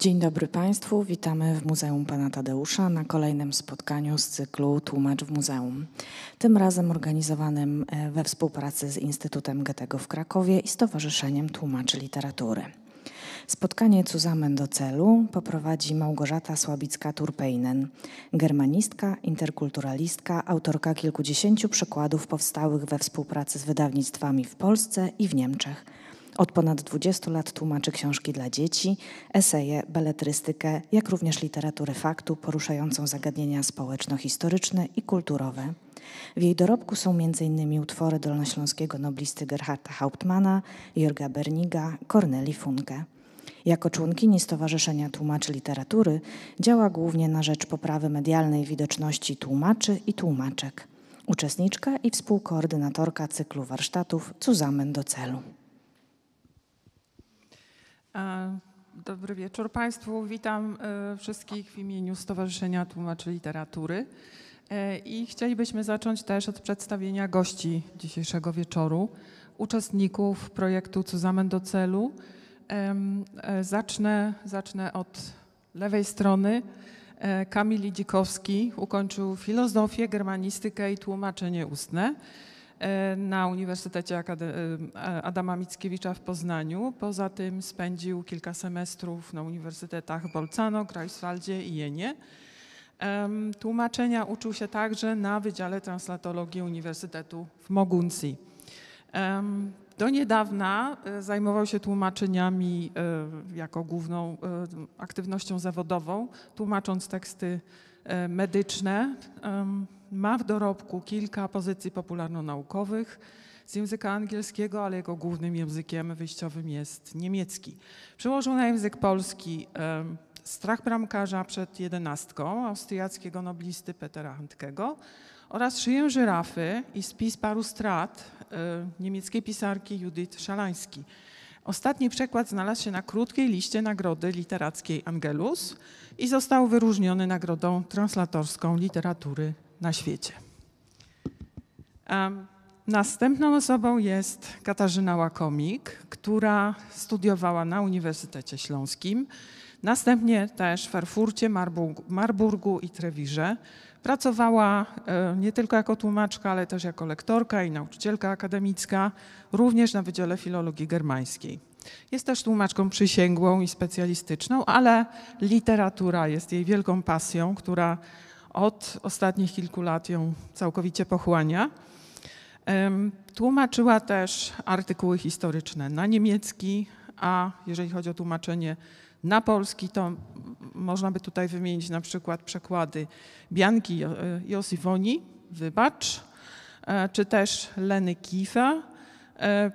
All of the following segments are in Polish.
Dzień dobry Państwu, witamy w Muzeum Pana Tadeusza na kolejnym spotkaniu z cyklu Tłumacz w Muzeum. Tym razem organizowanym e, we współpracy z Instytutem Goethego w Krakowie i Stowarzyszeniem Tłumaczy Literatury. Spotkanie Cuzamen do celu poprowadzi Małgorzata Słabicka-Turpeinen, germanistka, interkulturalistka, autorka kilkudziesięciu przykładów powstałych we współpracy z wydawnictwami w Polsce i w Niemczech – od ponad 20 lat tłumaczy książki dla dzieci, eseje, beletrystykę, jak również literaturę faktu poruszającą zagadnienia społeczno-historyczne i kulturowe. W jej dorobku są m.in. utwory dolnośląskiego noblisty Gerharda Hauptmana, Jorga Berniga, Korneli Funke. Jako członkini Stowarzyszenia Tłumaczy Literatury działa głównie na rzecz poprawy medialnej widoczności tłumaczy i tłumaczek. Uczestniczka i współkoordynatorka cyklu warsztatów Cuzamen do celu. E, dobry wieczór Państwu. Witam e, wszystkich w imieniu Stowarzyszenia Tłumaczy Literatury. E, I chcielibyśmy zacząć też od przedstawienia gości dzisiejszego wieczoru, uczestników projektu Cuzamen do Celu. Zacznę, zacznę od lewej strony. Kamil Dzikowski ukończył filozofię, germanistykę i tłumaczenie ustne na Uniwersytecie e, Adama Mickiewicza w Poznaniu. Poza tym spędził kilka semestrów na uniwersytetach Bolzano, Greifswaldzie i Jenie. Tłumaczenia uczył się także na Wydziale Translatologii Uniwersytetu w Moguncji. Do niedawna e, zajmował się tłumaczeniami e, jako główną aktywnością zawodową, tłumacząc teksty medyczne, ma w dorobku kilka pozycji popularno-naukowych z języka angielskiego, ale jego głównym językiem wyjściowym jest niemiecki. Przełożył na język polski Strach bramkarza przed jedenastką austriackiego noblisty Petera Handkego oraz Szyję żyrafy i spis paru strat niemieckiej pisarki Judith Szalański. Ostatni przekład znalazł się na krótkiej liście nagrody literackiej Angelus i został wyróżniony nagrodą translatorską literatury na świecie. Następną osobą jest Katarzyna Łakomik, która studiowała na Uniwersytecie Śląskim, następnie też w Erfurcie, Marburgu, i Trewirze. Pracowała e, nie tylko jako tłumaczka, ale też jako lektorka i nauczycielka akademicka, również na Wydziale Filologii Germańskiej. Jest też tłumaczką przysięgłą i specjalistyczną, ale literatura jest jej wielką pasją, która od ostatnich kilku lat ją całkowicie pochłania. Tłumaczyła też artykuły historyczne na niemiecki, a jeżeli chodzi o tłumaczenie na polski, to można by tutaj wymienić na przykład przekłady Bianki e, Josifoni, Wybacz, e, czy też Leny Kiefer,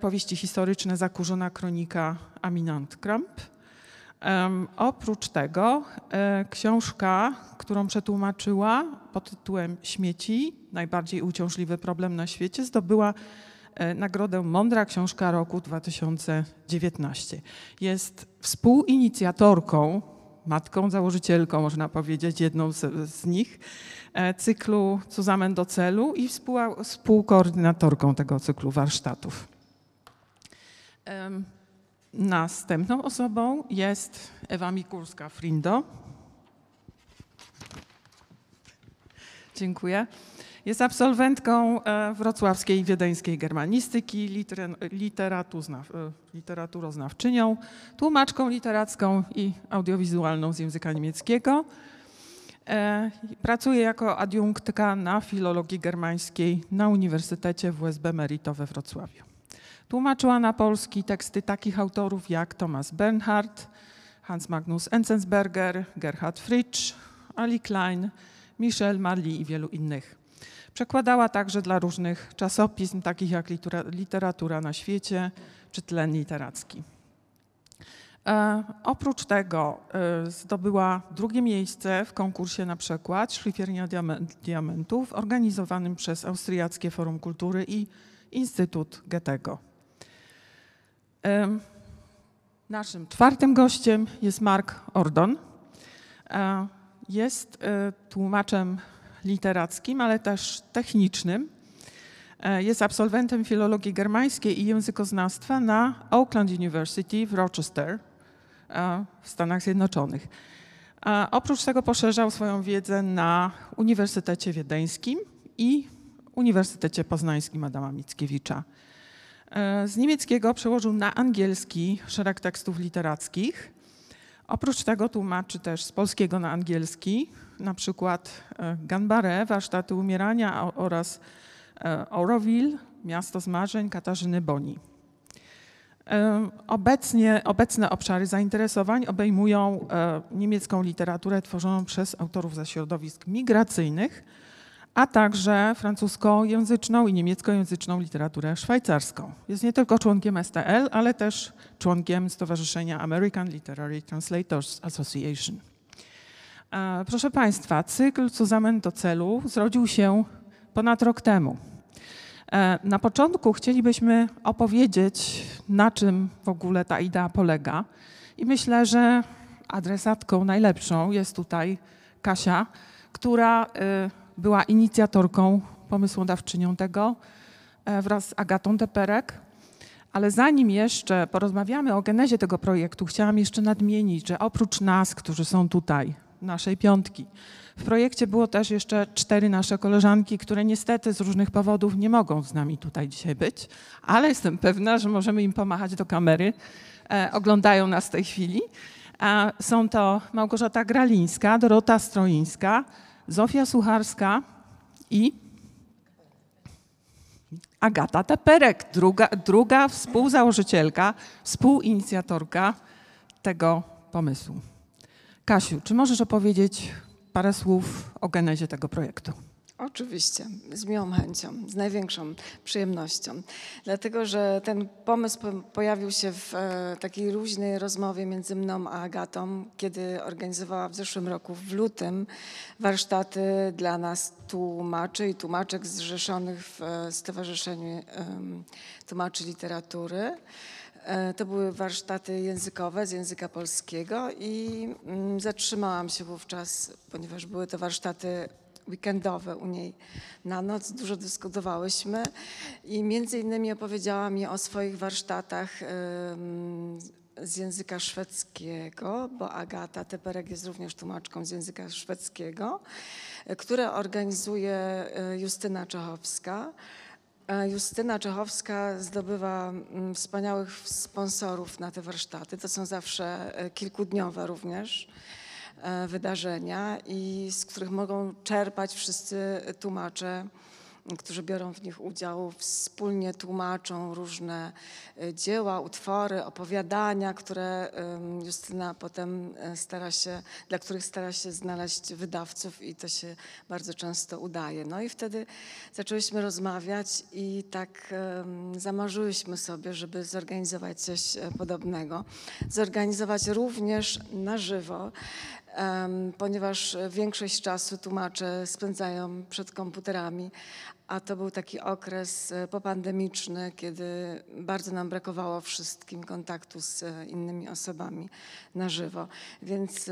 powieści historyczne Zakurzona kronika Aminant Kramp. Oprócz tego e, książka, którą przetłumaczyła pod tytułem Śmieci, najbardziej uciążliwy problem na świecie, zdobyła e, nagrodę Mądra Książka Roku 2019. Jest współinicjatorką, matką, założycielką, można powiedzieć, jedną z, z nich, e, cyklu Cuzamen do celu i współkoordynatorką tego cyklu warsztatów. Następną osobą jest Ewa Mikulska-Frindo. Dziękuję. Jest absolwentką e, wrocławskiej i wiedeńskiej germanistyki, e, literaturoznawczynią, tłumaczką literacką i audiowizualną z języka niemieckiego. E, pracuje jako adiunktka na filologii germańskiej na Uniwersytecie WSB Merito we Wrocławiu. Tłumaczyła na polski teksty takich autorów jak Thomas Bernhard, Hans Magnus Enzensberger, Gerhard Fritsch, Ali Klein, Michel Marli i wielu innych. Przekładała także dla różnych czasopism, takich jak Literatura na świecie czy Tlen Literacki. E, oprócz tego e, zdobyła drugie miejsce w konkursie na przykład szlifiernia diamentów organizowanym przez Austriackie Forum Kultury i Instytut Goethego. Naszym czwartym gościem jest Mark Ordon. E, jest e, tłumaczem literackim, ale też technicznym. E, jest absolwentem filologii germańskiej i językoznawstwa na Auckland University w Rochester w Stanach Zjednoczonych. oprócz tego poszerzał swoją wiedzę na Uniwersytecie Wiedeńskim i Uniwersytecie Poznańskim Adama Mickiewicza. E, z niemieckiego przełożył na angielski szereg tekstów literackich. Oprócz tego tłumaczy też z polskiego na angielski, na przykład e, Ganbarę, Warsztaty Umierania oraz e, Oroville, Miasto z Marzeń Katarzyny Boni. Obecnie, obecne obszary zainteresowań obejmują niemiecką literaturę tworzoną przez autorów ze środowisk migracyjnych, a także francuskojęzyczną i niemieckojęzyczną literaturę szwajcarską. Jest nie tylko członkiem STL, ale też członkiem Stowarzyszenia American Literary Translators Association. Proszę Państwa, cykl Cuzamen do celu zrodził się ponad rok temu. E, na początku chcielibyśmy opowiedzieć, na czym w ogóle ta idea polega. I myślę, że adresatką najlepszą jest tutaj Kasia, która y, była inicjatorką, pomysłodawczynią tego e, wraz z Agatą Teperek. Ale zanim jeszcze porozmawiamy o genezie tego projektu, chciałam jeszcze nadmienić, że oprócz nas, którzy są tutaj, naszej piątki, w projekcie było też jeszcze cztery nasze koleżanki, które niestety z różnych powodów nie mogą z nami tutaj dzisiaj być, ale jestem pewna, że możemy im pomachać do kamery. E, oglądają nas w tej chwili. A są to Małgorzata Gralińska, Dorota Stroińska, Zofia Sucharska i Agata Teperek, druga, druga współzałożycielka, współinicjatorka tego pomysłu. Kasiu, czy możesz opowiedzieć parę słów o genezie tego projektu? Oczywiście, z miłą chęcią, z największą przyjemnością. Dlatego, że ten pomysł pojawił się w e, takiej luźnej rozmowie między mną a Agatą, kiedy organizowała w zeszłym roku, w lutym, warsztaty dla nas tłumaczy i tłumaczek zrzeszonych w e, Stowarzyszeniu Tłumaczy Literatury. E, to były warsztaty językowe z języka polskiego i mm, zatrzymałam się wówczas, ponieważ były to warsztaty weekendowe u niej na noc. Dużo dyskutowałyśmy i między innymi opowiedziała mi o swoich warsztatach z języka szwedzkiego, bo Agata Teperek jest również tłumaczką z języka szwedzkiego, które organizuje e, Justyna Czechowska. E, Justyna Czechowska zdobywa mm, wspaniałych sponsorów na te warsztaty. To są zawsze e, kilkudniowe również. E, wydarzenia i z których mogą czerpać wszyscy tłumacze którzy biorą w nich udział, wspólnie tłumaczą różne e, dzieła, utwory, opowiadania, które Justyna potem e, stara się, dla których stara się znaleźć wydawców i to się bardzo często udaje. No i wtedy zaczęłyśmy rozmawiać i tak zamarzyłyśmy sobie, żeby zorganizować coś podobnego. Zorganizować również na żywo ponieważ większość czasu tłumacze spędzają przed komputerami, a to był taki okres e, popandemiczny, kiedy bardzo nam brakowało wszystkim kontaktu z e, innymi osobami na żywo. Więc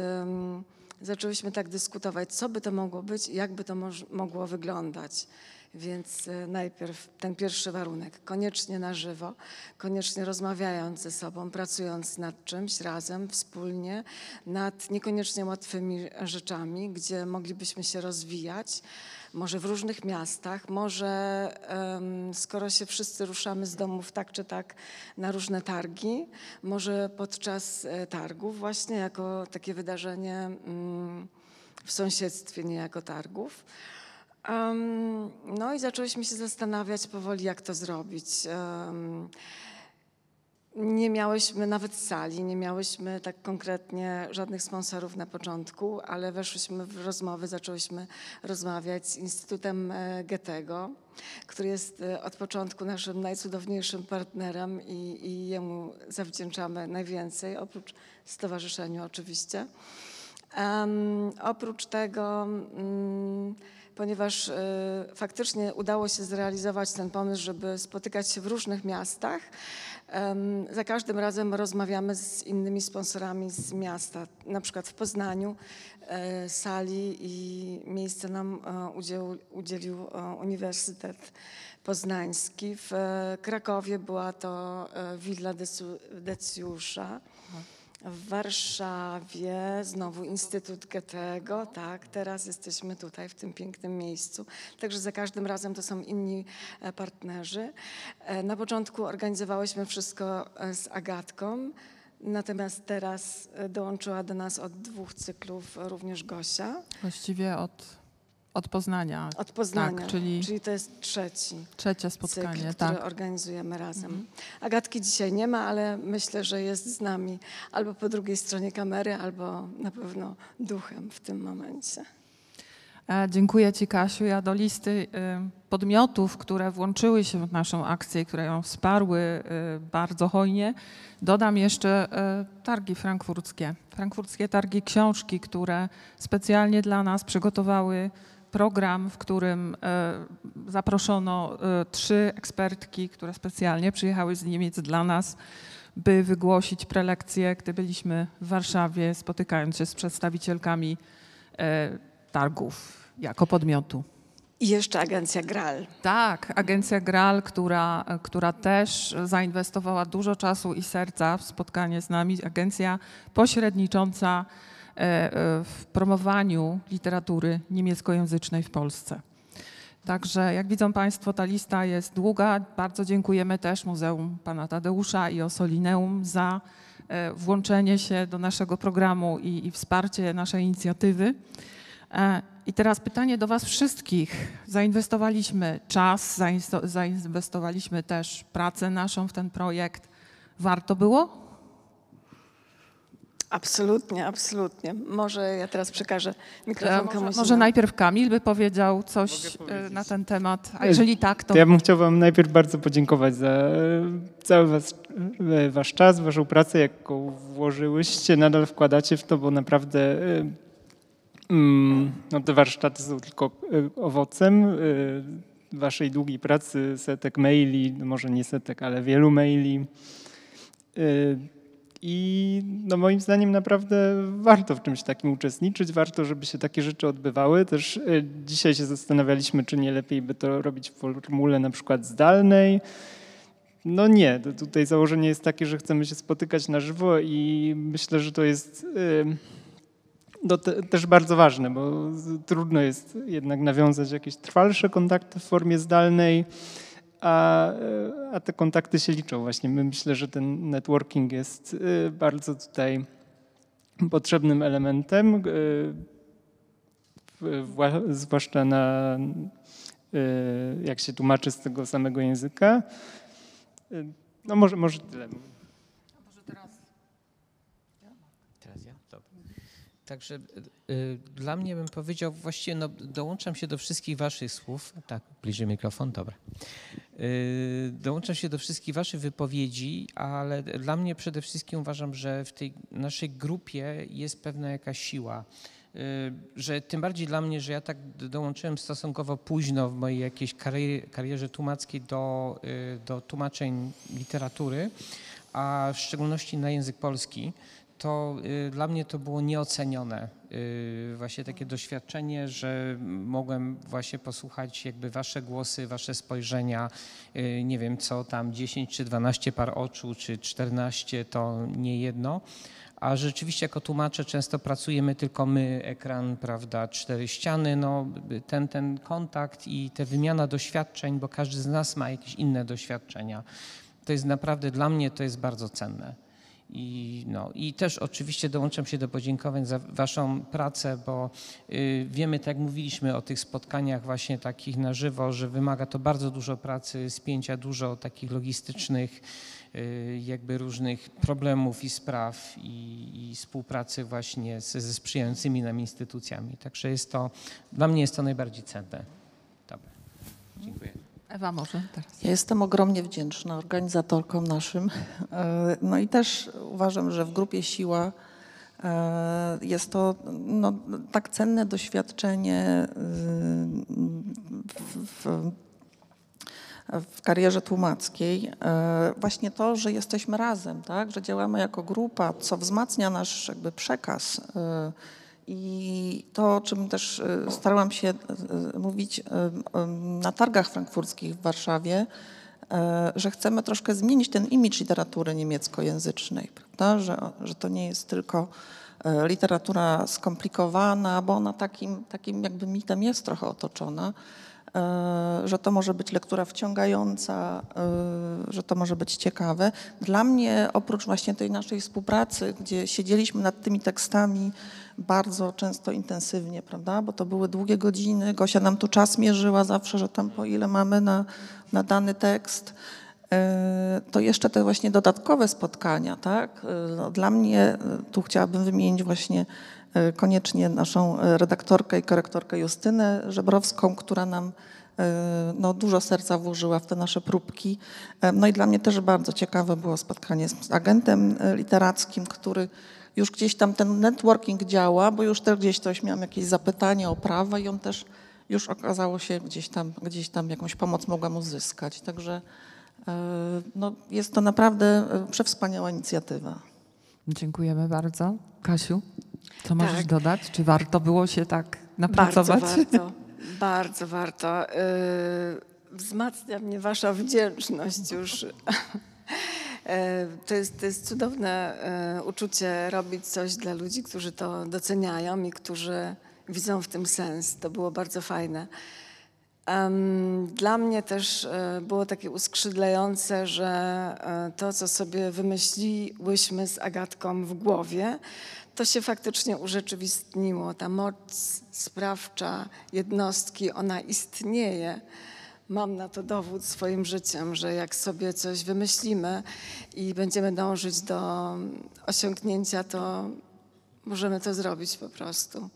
zaczęłyśmy tak dyskutować, co by to mogło być i jak by to mogło wyglądać. Więc e, najpierw ten pierwszy warunek, koniecznie na żywo, koniecznie rozmawiając ze sobą, pracując nad czymś razem, wspólnie, nad niekoniecznie łatwymi rzeczami, gdzie moglibyśmy się rozwijać, może w różnych miastach, może skoro się wszyscy ruszamy z domów tak czy tak na różne targi, może podczas e, targów właśnie jako takie wydarzenie mm, w sąsiedztwie niejako targów. Um, no i zaczęliśmy się zastanawiać powoli, jak to zrobić. Um, nie miałyśmy nawet sali, nie miałyśmy tak konkretnie żadnych sponsorów na początku, ale weszłyśmy w rozmowy, zaczęłyśmy rozmawiać z Instytutem e, Goethego, który jest e, od początku naszym najcudowniejszym partnerem i, i jemu zawdzięczamy najwięcej, oprócz stowarzyszeniu oczywiście. Um, oprócz tego... Um, ponieważ e, faktycznie udało się zrealizować ten pomysł, żeby spotykać się w różnych miastach. Za każdym razem rozmawiamy z innymi sponsorami z miasta, na przykład w Poznaniu e, sali i miejsce nam e, udzielił, udzielił Uniwersytet Poznański. W Krakowie była to Willa Deciusza w Warszawie, znowu Instytut Goethego, tak, teraz jesteśmy tutaj w tym pięknym miejscu, także za każdym razem to są inni e, partnerzy. E, na początku organizowałyśmy wszystko e, z Agatką, Natomiast teraz dołączyła do nas od dwóch cyklów również Gosia. Właściwie od od Poznania. Od Poznania, tak, czyli, czyli to jest trzeci. Trzecie spotkanie, cykl, tak. które organizujemy razem. Mhm. Agatki dzisiaj nie ma, ale myślę, że jest z nami albo po drugiej stronie kamery, albo na pewno duchem w tym momencie. E, dziękuję Ci, Kasiu. Ja do listy y, podmiotów, które włączyły się w naszą akcję i które ją wsparły y, bardzo hojnie, dodam jeszcze y, targi frankfurckie. Frankfurckie targi książki, które specjalnie dla nas przygotowały program, w którym e, zaproszono e, trzy ekspertki, które specjalnie przyjechały z Niemiec dla nas, by wygłosić prelekcję, gdy byliśmy w Warszawie, spotykając się z przedstawicielkami e, targów jako podmiotu. I jeszcze agencja Gral. Tak, agencja Gral, która, która też zainwestowała dużo czasu i serca w spotkanie z nami. Agencja pośrednicząca E, e, w promowaniu literatury niemieckojęzycznej w Polsce. Także jak widzą Państwo, ta lista jest długa. Bardzo dziękujemy też Muzeum Pana Tadeusza i Osolineum za e, włączenie się do naszego programu i, i wsparcie naszej inicjatywy. I teraz pytanie do Was wszystkich. Zainwestowaliśmy czas, zainwestowaliśmy też pracę naszą w ten projekt. Warto było? Absolutnie, absolutnie. Może ja teraz przekażę mikrofon może, może, najpierw Kamil by powiedział coś e, na ten temat, a jeżeli tak, to... Ja bym chciał wam najpierw bardzo podziękować za e, cały was, e, wasz czas, waszą pracę, jaką włożyłyście, nadal wkładacie w to, bo naprawdę mm, no, te warsztaty są tylko owocem waszej długiej pracy, setek maili, może nie setek, ale wielu maili i no moim zdaniem naprawdę warto w czymś takim uczestniczyć, warto, żeby się takie rzeczy odbywały. Też e, dzisiaj się zastanawialiśmy, czy nie lepiej by to robić w formule na przykład zdalnej. No nie, tutaj założenie jest takie, że chcemy się spotykać na żywo i myślę, że to jest e, no, te, też bardzo ważne, bo trudno jest jednak nawiązać jakieś trwalsze kontakty w formie zdalnej a, e, a te kontakty się liczą właśnie. My myślę, że ten networking jest e, bardzo tutaj potrzebnym elementem, e, zwłaszcza na, jak się tłumaczy z tego samego języka. No może, może tyle. A może teraz? Teraz ja? Dobrze. Także Y, dla mnie bym powiedział, właściwie no, dołączam się do wszystkich waszych słów. Tak, bliżej mikrofon, dobra. Y, dołączam się do wszystkich waszych wypowiedzi, ale dla mnie przede wszystkim uważam, że w tej naszej grupie jest pewna jakaś siła y, że tym bardziej dla mnie, że ja tak dołączyłem stosunkowo późno w mojej jakiejś karierze, karierze tłumackiej do, do tłumaczeń literatury, a w szczególności na język polski, to dla mnie to było nieocenione Y, właśnie takie doświadczenie, że mogłem właśnie posłuchać jakby wasze głosy, wasze spojrzenia, y, nie wiem co tam 10 czy 12 par oczu, czy 14 to nie jedno, a rzeczywiście jako tłumacze często pracujemy tylko my, ekran, prawda, cztery ściany, no ten, ten kontakt i ta wymiana doświadczeń, bo każdy z nas ma jakieś inne doświadczenia. To jest naprawdę dla mnie to jest bardzo cenne. I, no, I też oczywiście dołączam się do podziękowań za Waszą pracę, bo y, wiemy, tak jak mówiliśmy o tych spotkaniach właśnie takich na żywo, że wymaga to bardzo dużo pracy, spięcia dużo takich logistycznych, y, jakby różnych problemów i spraw i, i współpracy właśnie ze, ze sprzyjającymi nam instytucjami. Także jest to, dla mnie jest to najbardziej cenne. Dobra. Dziękuję. Ewa może teraz. Ja jestem ogromnie wdzięczna organizatorkom naszym. E, no i też uważam, że w grupie Siła e, jest to no, tak cenne doświadczenie e, w, w, w karierze tłumackiej właśnie to, że jesteśmy razem, tak? że działamy jako grupa, co wzmacnia nasz jakby przekaz i to, o czym też y, starałam się y, y, mówić na targach frankfurckich w Warszawie, że chcemy troszkę zmienić ten imidż literatury niemieckojęzycznej, prawda? Że, że to nie jest tylko literatura skomplikowana, bo ona takim, takim jakby mitem jest trochę otoczona, że to może być lektura wciągająca, że to może być ciekawe. Dla mnie, oprócz właśnie tej naszej współpracy, gdzie siedzieliśmy nad tymi tekstami, bardzo często intensywnie, prawda? Bo to były długie godziny. Gosia nam tu czas mierzyła zawsze, że tam po ile mamy na, na dany tekst. E, to jeszcze te właśnie dodatkowe spotkania, tak? E, no, dla mnie e, tu chciałabym wymienić właśnie koniecznie naszą redaktorkę i korektorkę Justynę Żebrowską, która nam no, dużo serca włożyła w te nasze próbki. No i dla mnie też bardzo ciekawe było spotkanie z agentem literackim, który już gdzieś tam ten networking działa, bo już też gdzieś coś miałam jakieś zapytanie o prawa i on też już okazało się gdzieś tam, gdzieś tam jakąś pomoc mogłam uzyskać. Także e, no, jest to naprawdę e, przewspaniała inicjatywa. Dziękujemy bardzo. Kasiu, co możesz tak. dodać? Czy warto było się tak napracować? Bardzo warto. Bardzo warto. E, wzmacnia mnie wasza wdzięczność już. E, to jest, to jest cudowne e, uczucie robić coś dla ludzi, którzy to doceniają i którzy widzą w tym sens. To było bardzo fajne. Dla mnie też e, było takie uskrzydlające, że to, co sobie wymyśliłyśmy z Agatką w głowie, to się faktycznie urzeczywistniło. Ta moc sprawcza jednostki, ona istnieje mam na to dowód swoim życiem, że jak sobie coś wymyślimy i będziemy dążyć do osiągnięcia, to możemy to zrobić po prostu.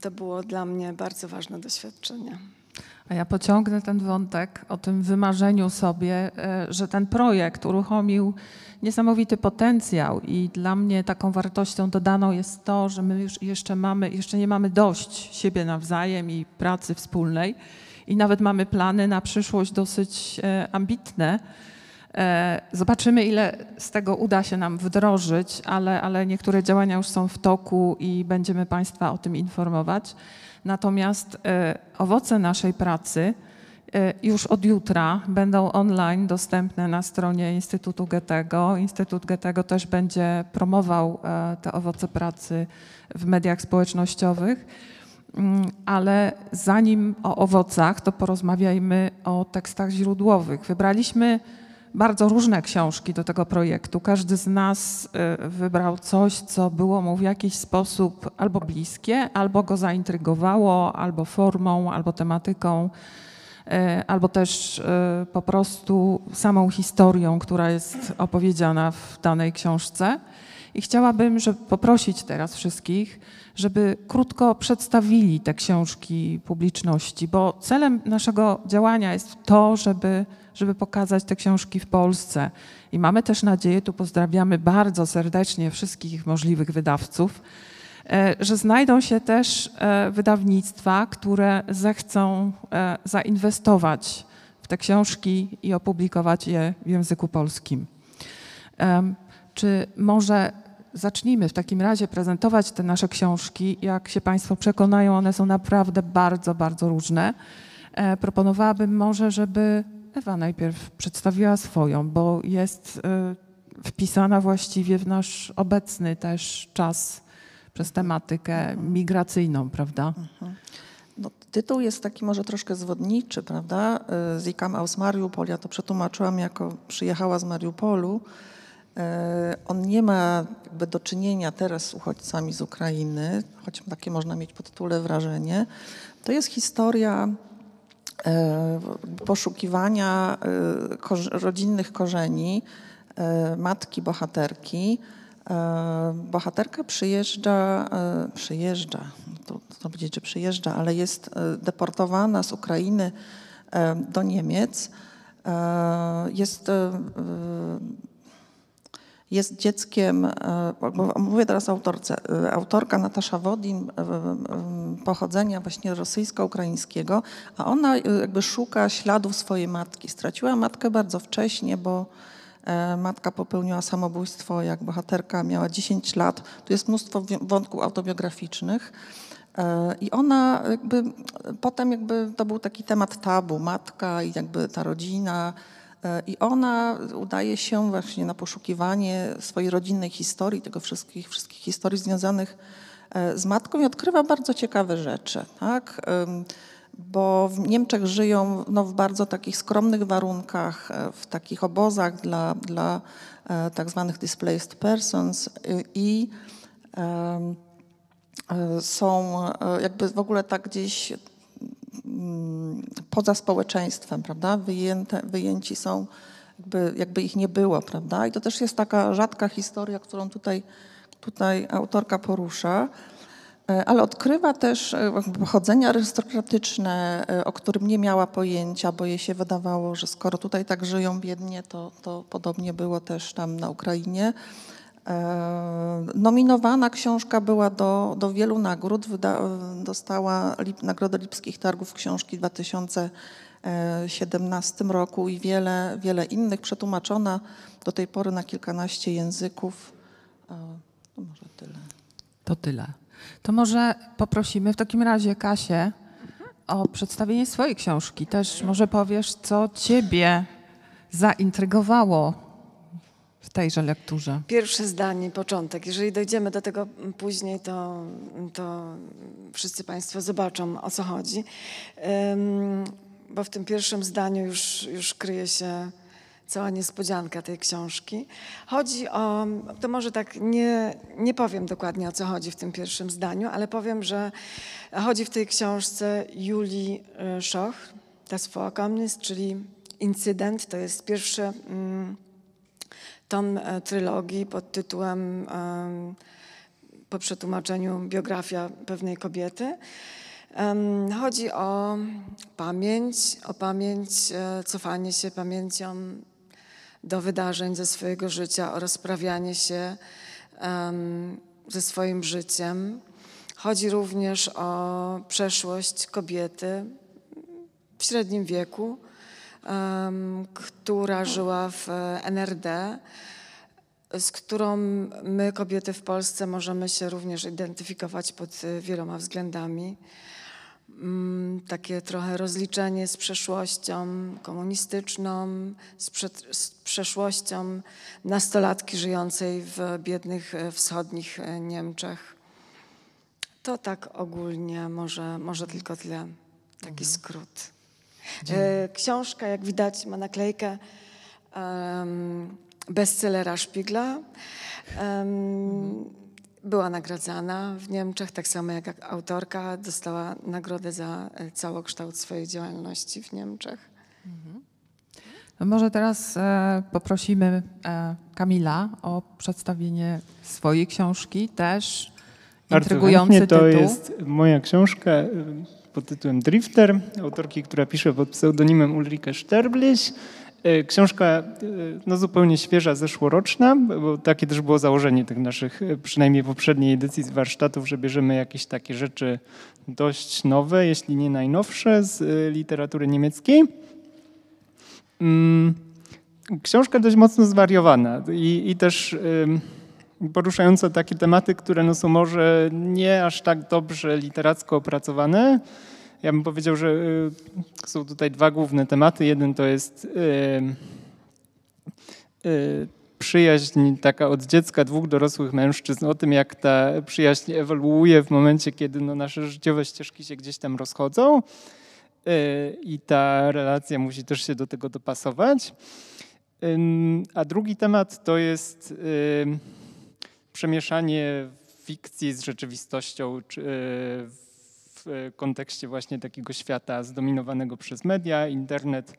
To było dla mnie bardzo ważne doświadczenie. A ja pociągnę ten wątek o tym wymarzeniu sobie, e, że ten projekt uruchomił niesamowity potencjał i dla mnie taką wartością dodaną jest to, że my już jeszcze mamy, jeszcze nie mamy dość siebie nawzajem i pracy wspólnej i nawet mamy plany na przyszłość dosyć e, ambitne. E, zobaczymy, ile z tego uda się nam wdrożyć, ale, ale niektóre działania już są w toku i będziemy Państwa o tym informować. Natomiast e, owoce naszej pracy już od jutra będą online dostępne na stronie Instytutu Goethego. Instytut Goethego też będzie promował te owoce pracy w mediach społecznościowych. Mm, ale zanim o owocach, to porozmawiajmy o tekstach źródłowych. Wybraliśmy bardzo różne książki do tego projektu. Każdy z nas y, wybrał coś, co było mu w jakiś sposób albo bliskie, albo go zaintrygowało, albo formą, albo tematyką, y, albo też y, po prostu samą historią, która jest opowiedziana w danej książce. I chciałabym, żeby poprosić teraz wszystkich, żeby krótko przedstawili te książki publiczności, bo celem naszego działania jest to, żeby, żeby pokazać te książki w Polsce. I mamy też nadzieję, tu pozdrawiamy bardzo serdecznie wszystkich możliwych wydawców, e, że znajdą się też e, wydawnictwa, które zechcą e, zainwestować w te książki i opublikować je w języku polskim. Czy może zacznijmy w takim razie prezentować te nasze książki. Jak się Państwo przekonają, one są naprawdę bardzo, bardzo różne. E, proponowałabym może, żeby Ewa najpierw przedstawiła swoją, bo jest e, wpisana właściwie w nasz obecny też czas przez tematykę migracyjną, prawda? Mhm. No, tytuł jest taki może troszkę zwodniczy, prawda? E, Zikam aus Mariupol. Ja to przetłumaczyłam jako przyjechała z Mariupolu E, on nie ma jakby do czynienia teraz z uchodźcami z Ukrainy, choć takie można mieć podtule wrażenie. To jest historia e, poszukiwania e, rodzinnych korzeni matki bohaterki. Bohaterka przyjeżdża, przyjeżdża, to powiedzieć, że przyjeżdża, ale jest deportowana z Ukrainy do Niemiec. Jest jest dzieckiem, e, mówię teraz autorce, e, autorka Natasza Wodin, e, pochodzenia właśnie rosyjsko-ukraińskiego, a ona jakby szuka śladów swojej matki. Straciła matkę bardzo wcześnie, bo matka popełniła samobójstwo, jak bohaterka miała 10 lat. Tu jest mnóstwo wątków autobiograficznych. I ona jakby, potem jakby to był taki temat tabu, matka i jakby ta rodzina, E, I ona udaje się właśnie na poszukiwanie swojej rodzinnej historii, tego wszystkich, wszystkich historii związanych e, z matką i odkrywa bardzo ciekawe rzeczy. Tak? Bo w Niemczech żyją no, w bardzo takich skromnych warunkach, e, w takich obozach dla, dla tak zwanych displaced persons i są jakby w ogóle tak gdzieś Mm, poza społeczeństwem, prawda? Wyjęte, wyjęci są, jakby, jakby ich nie było, prawda? I to też jest taka rzadka historia, którą tutaj, tutaj autorka porusza e, ale odkrywa też e, pochodzenie arystokratyczne, e, o którym nie miała pojęcia, bo jej się wydawało, że skoro tutaj tak żyją biednie, to, to podobnie było też tam na Ukrainie. E, nominowana książka była do, do wielu nagród. Wyda, dostała Lip, Nagrodę Lipskich Targów Książki w 2017 roku i wiele, wiele innych. Przetłumaczona do tej pory na kilkanaście języków. E, to może tyle. To tyle. To może poprosimy w takim razie Kasię o przedstawienie swojej książki. Też może powiesz, co ciebie zaintrygowało w tejże lekturze? Pierwsze zdanie, początek. Jeżeli dojdziemy do tego później, to, to wszyscy Państwo zobaczą, o co chodzi. Um, bo w tym pierwszym zdaniu już, już kryje się cała niespodzianka tej książki. Chodzi o, to może tak nie, nie powiem dokładnie o co chodzi w tym pierwszym zdaniu, ale powiem, że chodzi w tej książce Julii e, Schoch, Das Vorkommnis, czyli incydent, to jest pierwsze... Mm, tom e, trylogii pod tytułem po przetłumaczeniu biografia pewnej kobiety. Chodzi o pamięć, o pamięć, e, cofanie się pamięcią do wydarzeń ze swojego życia oraz sprawianie się ze swoim życiem. Chodzi również o przeszłość kobiety w średnim wieku, która żyła w e, NRD, z którą my, kobiety w Polsce, możemy się również identyfikować pod e, wieloma względami. Mm, takie trochę rozliczenie z przeszłością komunistyczną, z, z przeszłością nastolatki żyjącej w biednych e, wschodnich Niemczech. To tak ogólnie, może, może tylko tyle. Taki mhm. skrót. E, książka, jak widać, ma naklejkę bestsellera Szpigla. Mhm. Była nagradzana w Niemczech, tak samo jak autorka. Dostała nagrodę za e, całokształt swojej działalności w Niemczech. Mhm. No może teraz e, poprosimy Kamila o przedstawienie swojej książki, też intrygujący Bardzo tytuł. To jest moja książka pod tytułem Drifter, autorki, która pisze pod pseudonimem Ulrike Sterblich. E, książka e, no, zupełnie świeża, zeszłoroczna, bo takie też było założenie tych naszych, e, przynajmniej poprzedniej edycji z warsztatów, że bierzemy jakieś takie rzeczy dość nowe, jeśli nie najnowsze z literatury niemieckiej. Mm, książka dość mocno zwariowana i, i też poruszające takie tematy, które no są może nie aż tak dobrze literacko opracowane. Ja bym powiedział, że y, są tutaj dwa główne tematy. Jeden to jest y, y, przyjaźń taka od dziecka dwóch dorosłych mężczyzn, o tym jak ta przyjaźń ewoluuje w momencie, kiedy no, nasze życiowe ścieżki się gdzieś tam rozchodzą i ta relacja musi też się do tego dopasować. A drugi temat to jest przemieszanie fikcji z rzeczywistością e, w e, kontekście właśnie takiego świata zdominowanego przez media, internet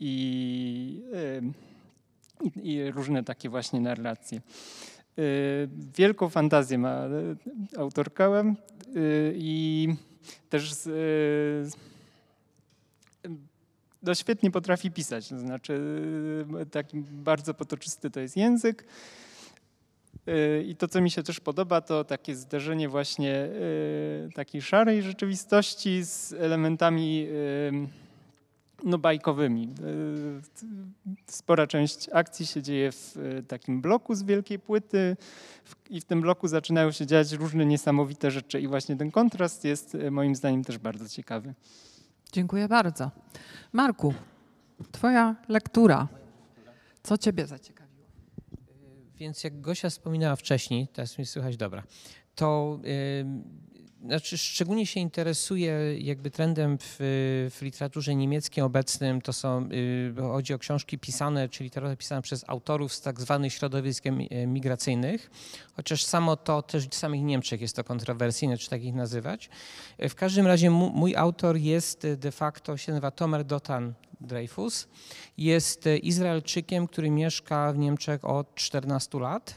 i, i, e, i różne takie właśnie narracje. Wielką fantazję ma autorka i też z, no świetnie potrafi pisać, to znaczy taki bardzo potoczysty to jest język. I to, co mi się też podoba, to takie zderzenie właśnie y, takiej szarej rzeczywistości z elementami y, no, bajkowymi. Y, spora część akcji się dzieje w takim bloku z wielkiej płyty i w tym bloku zaczynają się dziać różne niesamowite rzeczy. I właśnie ten kontrast jest moim zdaniem też bardzo ciekawy. Dziękuję bardzo. Marku, twoja lektura. Co ciebie zaciekawiło? Więc jak Gosia wspominała wcześniej, teraz mi słychać dobra, to yy, znaczy szczególnie się interesuje jakby trendem w, w literaturze niemieckiej obecnym, to są, yy, chodzi o książki pisane, czyli literaturę pisane przez autorów z tak zwanych środowisk y, migracyjnych, chociaż samo to też w samych Niemczech jest to kontrowersyjne, czy tak ich nazywać. W każdym razie mój autor jest y, de facto, się nazywa Tomer Dotan Dreyfus, jest e, Izraelczykiem, który mieszka w Niemczech od 14 lat.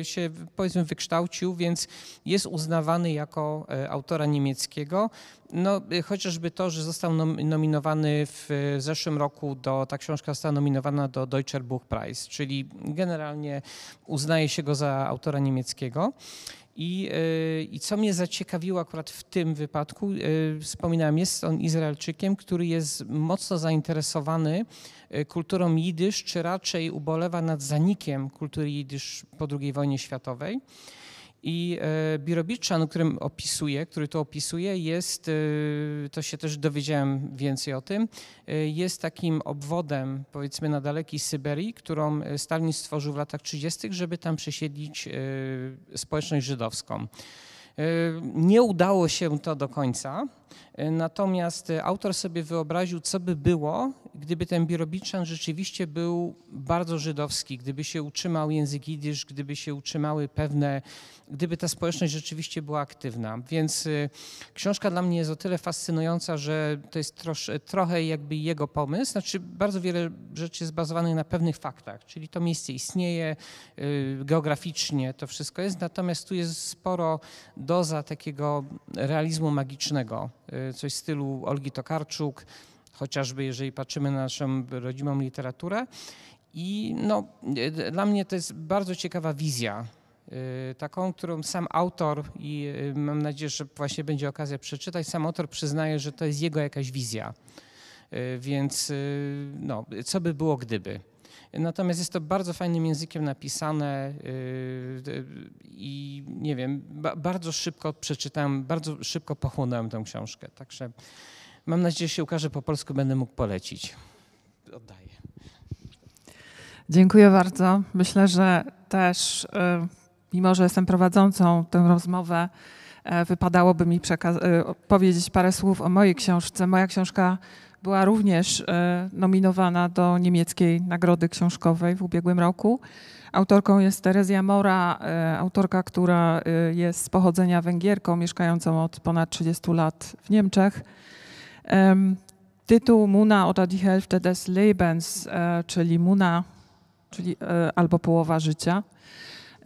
E, się powiedzmy wykształcił, więc jest uznawany jako e, autora niemieckiego. No, chociażby to, że został nominowany w zeszłym roku do, ta książka została nominowana do Deutscher Buchpreis, czyli generalnie uznaje się go za autora niemieckiego. I, y, I co mnie zaciekawiło akurat w tym wypadku, y, wspominałem, jest on Izraelczykiem, który jest mocno zainteresowany y, kulturą jidysz, czy raczej ubolewa nad zanikiem kultury jidysz po II wojnie światowej. I e, Birobiczan, którym opisuje, który to opisuje, jest, e, to się też dowiedziałem więcej o tym, e, jest takim obwodem, powiedzmy, na dalekiej Syberii, którą Stalin stworzył w latach 30., żeby tam przesiedlić społeczność żydowską. Nie udało się to do końca, E, natomiast e, autor sobie wyobraził, co by było, gdyby ten Birobiczan rzeczywiście był bardzo żydowski, gdyby się utrzymał język jidysz, gdyby się utrzymały pewne, gdyby ta społeczność rzeczywiście była aktywna. Więc e, książka dla mnie jest o tyle fascynująca, że to jest trosz, trochę jakby jego pomysł. Znaczy bardzo wiele rzeczy jest bazowanych na pewnych faktach, czyli to miejsce istnieje geograficznie, to wszystko jest, natomiast tu jest sporo doza takiego realizmu magicznego. Y, coś w stylu Olgi Tokarczuk, chociażby jeżeli patrzymy na naszą rodzimą literaturę. I no, y, dla mnie to jest bardzo ciekawa wizja, y, taką, którą sam autor i mam nadzieję, że właśnie będzie okazja przeczytać, sam autor przyznaje, że to jest jego jakaś wizja. Więc no, co by było gdyby? Natomiast jest to bardzo fajnym językiem napisane yy, i nie wiem, bardzo szybko przeczytałem, bardzo szybko pochłonąłem tę książkę. Także mam nadzieję, że się ukaże po polsku, będę mógł polecić. Oddaję. Dziękuję bardzo. Myślę, że też, yy, mimo że jestem prowadzącą tę rozmowę, e, wypadałoby mi e, powiedzieć parę słów o mojej książce. Moja książka była również e, nominowana do niemieckiej nagrody książkowej w ubiegłym roku. Autorką jest Terezja Mora, e, autorka, która e, jest z pochodzenia Węgierką, mieszkającą od ponad 30 lat w Niemczech. Tytuł Muna oder die Hälfte des Lebens, czyli Muna, czyli albo połowa życia.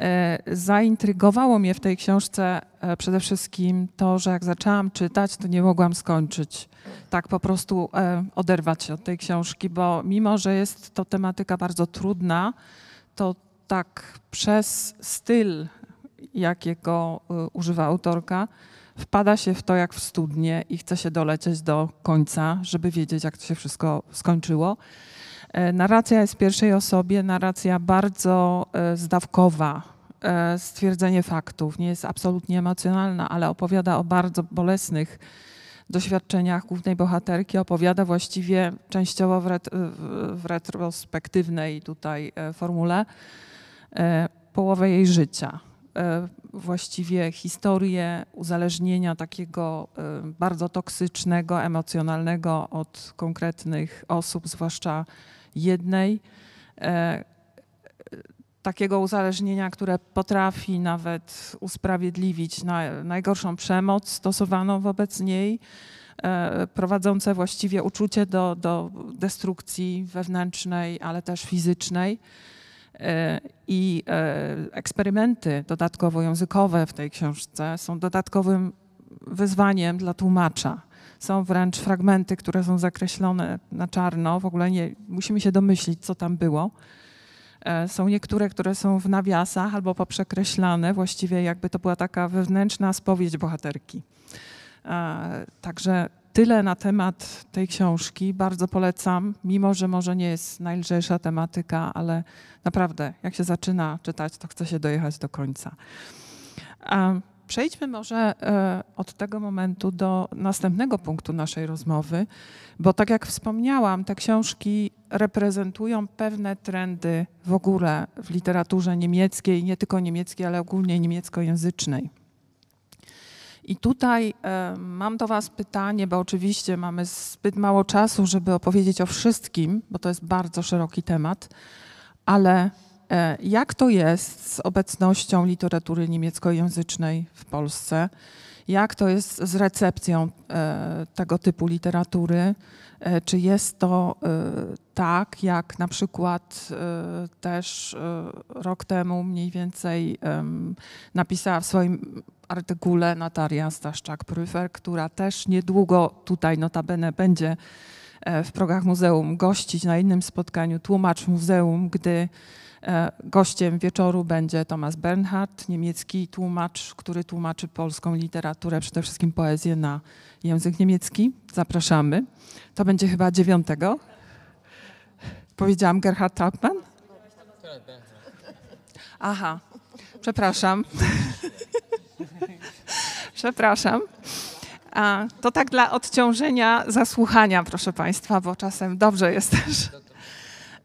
E, zaintrygowało mnie w tej książce e, przede wszystkim to, że jak zaczęłam czytać, to nie mogłam skończyć. Tak po prostu e, oderwać się od tej książki, bo mimo, że jest to tematyka bardzo trudna, to tak przez styl, jakiego używa autorka, wpada się w to jak w studnie i chce się dolecieć do końca, żeby wiedzieć, jak to się wszystko skończyło. E, narracja jest w pierwszej osobie, narracja bardzo e, zdawkowa, e, stwierdzenie faktów, nie jest absolutnie emocjonalna, ale opowiada o bardzo bolesnych doświadczeniach głównej bohaterki, opowiada właściwie częściowo w, ret, w retrospektywnej tutaj formule połowę jej życia. Właściwie historię uzależnienia takiego bardzo toksycznego, emocjonalnego od konkretnych osób, zwłaszcza jednej, e, takiego uzależnienia, które potrafi nawet usprawiedliwić najgorszą przemoc stosowaną wobec niej, e, prowadzące właściwie uczucie do, do destrukcji wewnętrznej, ale też fizycznej. E, I eksperymenty dodatkowo językowe w tej książce są dodatkowym wyzwaniem dla tłumacza są wręcz fragmenty, które są zakreślone na czarno. W ogóle nie, musimy się domyślić, co tam było. E, są niektóre, które są w nawiasach albo poprzekreślane, właściwie jakby to była taka wewnętrzna spowiedź bohaterki. E, także tyle na temat tej książki. Bardzo polecam, mimo że może nie jest najlżejsza tematyka, ale naprawdę, jak się zaczyna czytać, to chce się dojechać do końca. E, Przejdźmy może e, od tego momentu do następnego punktu naszej rozmowy, bo tak jak wspomniałam, te książki reprezentują pewne trendy w ogóle w literaturze niemieckiej, nie tylko niemieckiej, ale ogólnie niemieckojęzycznej. I tutaj e, mam do Was pytanie, bo oczywiście mamy zbyt mało czasu, żeby opowiedzieć o wszystkim, bo to jest bardzo szeroki temat, ale E, jak to jest z obecnością literatury niemieckojęzycznej w Polsce? Jak to jest z recepcją e, tego typu literatury? E, czy jest to tak, jak na przykład też rok temu mniej więcej napisała w swoim artykule Natalia Staszczak-Pryfer, która też niedługo tutaj notabene będzie w progach muzeum gościć na innym spotkaniu, tłumacz muzeum, gdy E, gościem wieczoru będzie Thomas Bernhardt, niemiecki tłumacz, który tłumaczy polską literaturę, przede wszystkim poezję na język niemiecki. Zapraszamy. To będzie chyba dziewiątego. Powiedziałam Gerhard Trautmann? Aha, przepraszam. przepraszam. A, to tak dla odciążenia zasłuchania, proszę Państwa, bo czasem dobrze jest też.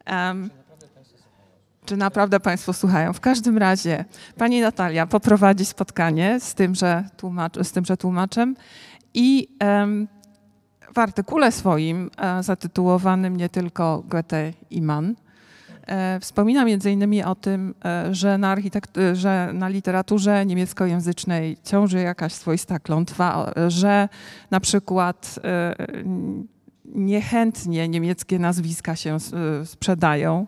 Um, czy naprawdę Państwo słuchają. W każdym razie Pani Natalia poprowadzi spotkanie z tymże, tłumacz, z tymże tłumaczem i em, w artykule swoim e, zatytułowanym nie tylko Goethe i Mann e, wspomina między innymi o tym, e, że, na e, że na literaturze niemieckojęzycznej ciąży jakaś swoista klątwa, że na przykład niechętnie niemieckie nazwiska się sprzedają.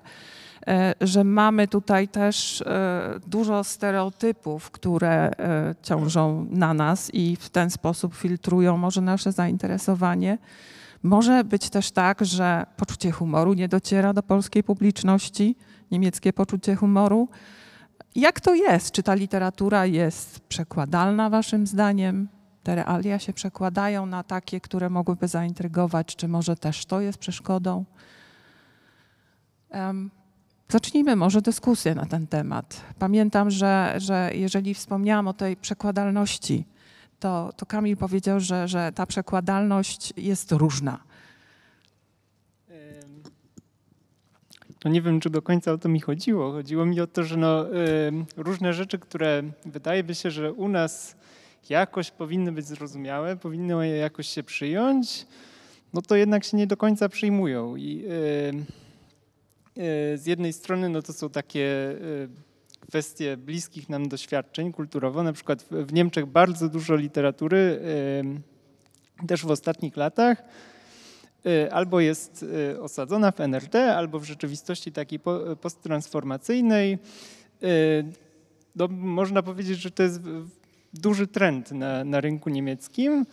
E, że mamy tutaj też e, dużo stereotypów, które e, ciążą na nas i w ten sposób filtrują może nasze zainteresowanie. Może być też tak, że poczucie humoru nie dociera do polskiej publiczności, niemieckie poczucie humoru. Jak to jest? Czy ta literatura jest przekładalna waszym zdaniem? Te realia się przekładają na takie, które mogłyby zaintrygować? Czy może też to jest przeszkodą? Um. Zacznijmy może dyskusję na ten temat. Pamiętam, że, że jeżeli wspomniałam o tej przekładalności, to, to Kamil powiedział, że, że ta przekładalność jest różna. No nie wiem, czy do końca o to mi chodziło. Chodziło mi o to, że no, różne rzeczy, które wydaje się, że u nas jakoś powinny być zrozumiałe, powinno je jakoś się przyjąć, no to jednak się nie do końca przyjmują. I, yy, E, z jednej strony no to są takie e, kwestie bliskich nam doświadczeń kulturowo. Na przykład w Niemczech bardzo dużo literatury, e, też w ostatnich latach, albo jest osadzona w NRD, albo w rzeczywistości takiej posttransformacyjnej. No, można powiedzieć, że to jest duży trend na, na rynku niemieckim,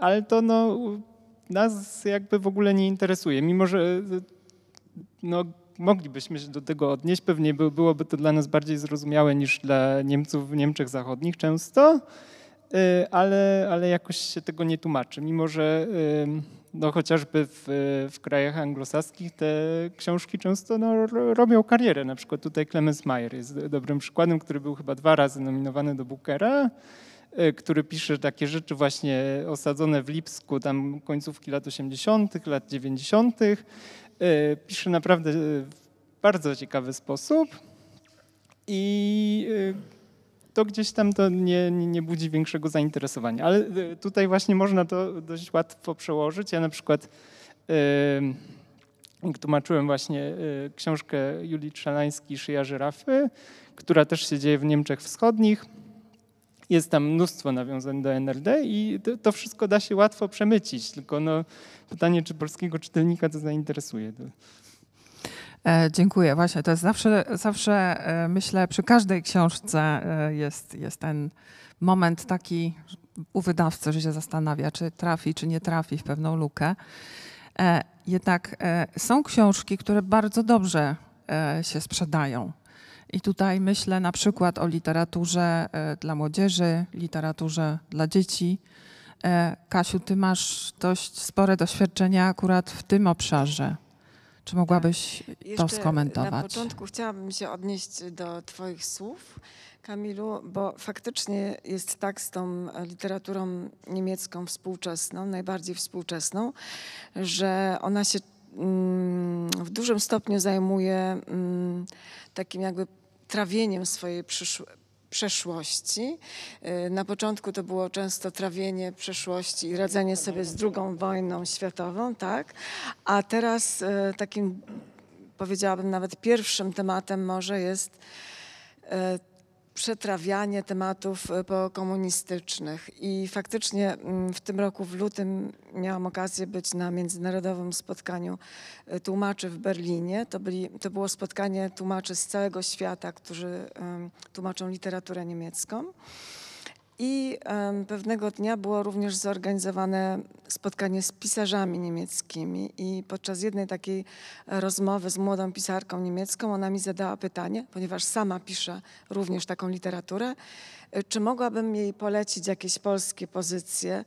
ale to no, nas jakby w ogóle nie interesuje, mimo że no, moglibyśmy się do tego odnieść. Pewnie byłoby to dla nas bardziej zrozumiałe niż dla Niemców w Niemczech Zachodnich często, y, ale, ale jakoś się tego nie tłumaczy. Mimo, że no, chociażby w, w krajach anglosaskich te książki często no, robią karierę. Na przykład tutaj Clemens Meyer jest dobrym przykładem, który był chyba dwa razy nominowany do Bookera y, który pisze takie rzeczy właśnie osadzone w Lipsku, tam końcówki lat 80., lat 90. E, pisze naprawdę e, w bardzo ciekawy sposób i e, to gdzieś tam to nie, nie, budzi większego zainteresowania. Ale tutaj właśnie można to dość łatwo przełożyć. Ja na przykład tłumaczyłem właśnie książkę Julii Trzelańskiej Szyja Żyrafy, która też się dzieje w Niemczech Wschodnich jest tam mnóstwo nawiązań do NRD i to, to wszystko da się łatwo przemycić, tylko no, pytanie, czy polskiego czytelnika to zainteresuje. E, dziękuję. Właśnie, to jest zawsze, zawsze e, myślę, przy każdej książce e, jest, jest ten moment taki u wydawcy, że się zastanawia, czy trafi, czy nie trafi w pewną lukę. Jednak są książki, które bardzo dobrze się sprzedają. I tutaj myślę na przykład o literaturze e, dla młodzieży, literaturze dla dzieci. E, Kasiu, ty masz dość spore doświadczenia akurat w tym obszarze. Czy mogłabyś to skomentować? Na początku chciałabym się odnieść do Twoich słów, Kamilu, bo faktycznie jest tak z tą literaturą niemiecką współczesną, najbardziej współczesną, że ona się mm, w dużym stopniu zajmuje mm, takim jakby trawieniem swojej przeszłości. Y, na początku to było często trawienie przeszłości i radzenie sobie z drugą wojną światową, tak? A teraz y, takim powiedziałabym nawet pierwszym tematem może jest y, przetrawianie tematów e, pokomunistycznych. I faktycznie mm, w tym roku, w lutym, miałam okazję być na międzynarodowym spotkaniu e, tłumaczy w Berlinie. To, byli, to było spotkanie tłumaczy z całego świata, którzy tłumaczą literaturę niemiecką. I pewnego dnia było również zorganizowane spotkanie z pisarzami niemieckimi i podczas jednej takiej e, rozmowy z młodą pisarką niemiecką ona mi zadała pytanie, ponieważ sama pisze również taką literaturę, e, czy mogłabym jej polecić jakieś polskie pozycje,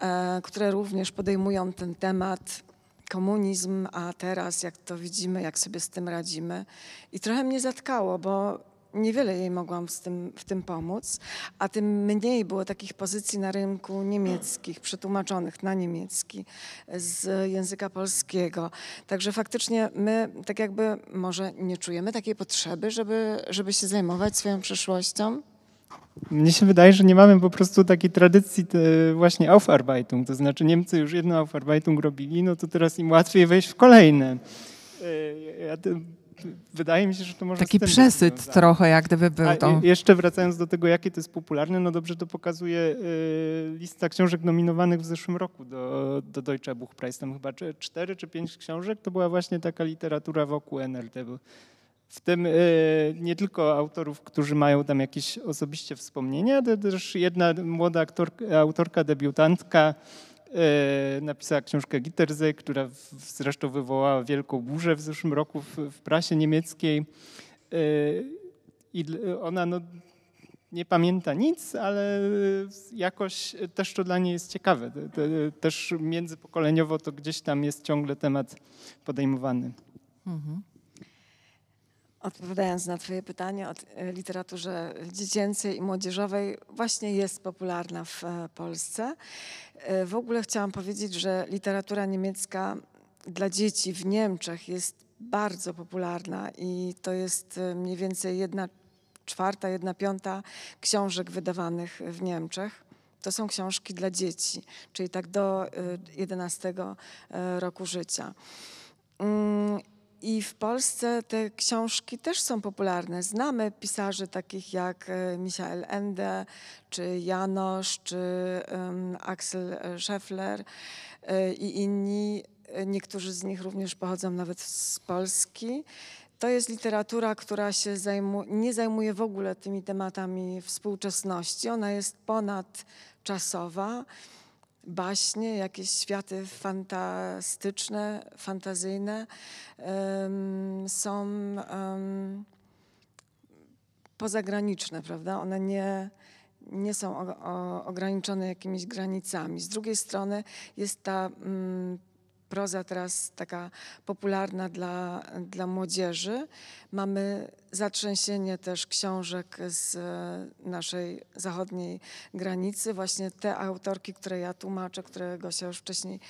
e, które również podejmują ten temat komunizm, a teraz jak to widzimy, jak sobie z tym radzimy. I trochę mnie zatkało, bo niewiele jej mogłam z tym, w tym pomóc, a tym mniej było takich pozycji na rynku niemieckich, przetłumaczonych na niemiecki z języka polskiego. Także faktycznie my tak jakby może nie czujemy takiej potrzeby, żeby, żeby się zajmować swoją przyszłością. Mnie się wydaje, że nie mamy po prostu takiej tradycji właśnie Aufarbeitung, to znaczy Niemcy już jedno Aufarbeitung robili, no to teraz im łatwiej wejść w kolejne. E, ja wydaje mi się, że to może... Taki przesyt tak. trochę jak gdyby był. To... Jeszcze wracając do tego, jakie to jest popularne, no dobrze to pokazuje y, lista książek nominowanych w zeszłym roku do, do Deutsche Buchpreis. Tam chyba cztery czy pięć książek to była właśnie taka literatura wokół NLT. w tym y, nie tylko autorów, którzy mają tam jakieś osobiście wspomnienia, ale też jedna młoda aktorka, autorka, debiutantka, E, napisała książkę Gitterze, która zresztą wywołała wielką burzę w zeszłym roku w, prasie niemieckiej. E, I ona no, nie pamięta nic, ale jakoś też to dla niej jest ciekawe. Też międzypokoleniowo to gdzieś tam jest ciągle temat podejmowany. Mhm. Odpowiadając na Twoje pytanie o e, literaturze dziecięcej i młodzieżowej, właśnie jest popularna w e, Polsce. E, w ogóle chciałam powiedzieć, że literatura niemiecka dla dzieci w Niemczech jest bardzo popularna i to jest mniej więcej jedna czwarta, jedna piąta książek wydawanych w Niemczech. To są książki dla dzieci, czyli tak do 11 roku życia. Mm, i w Polsce te książki też są popularne. Znamy pisarzy takich jak e, Michael Ende, czy Janosz, czy um, Axel Scheffler e, i inni. E, niektórzy z nich również pochodzą nawet z Polski. To jest literatura, która się zajmu nie zajmuje w ogóle tymi tematami współczesności. Ona jest ponadczasowa baśnie, jakieś światy fantastyczne, fantazyjne są pozagraniczne, prawda? One nie, nie są o, o, ograniczone jakimiś granicami. Z drugiej strony jest ta mm, proza teraz taka popularna dla, dla młodzieży. Mamy zatrzęsienie też książek z e, naszej zachodniej granicy. Właśnie te autorki, które ja tłumaczę, które Gosia już wcześniej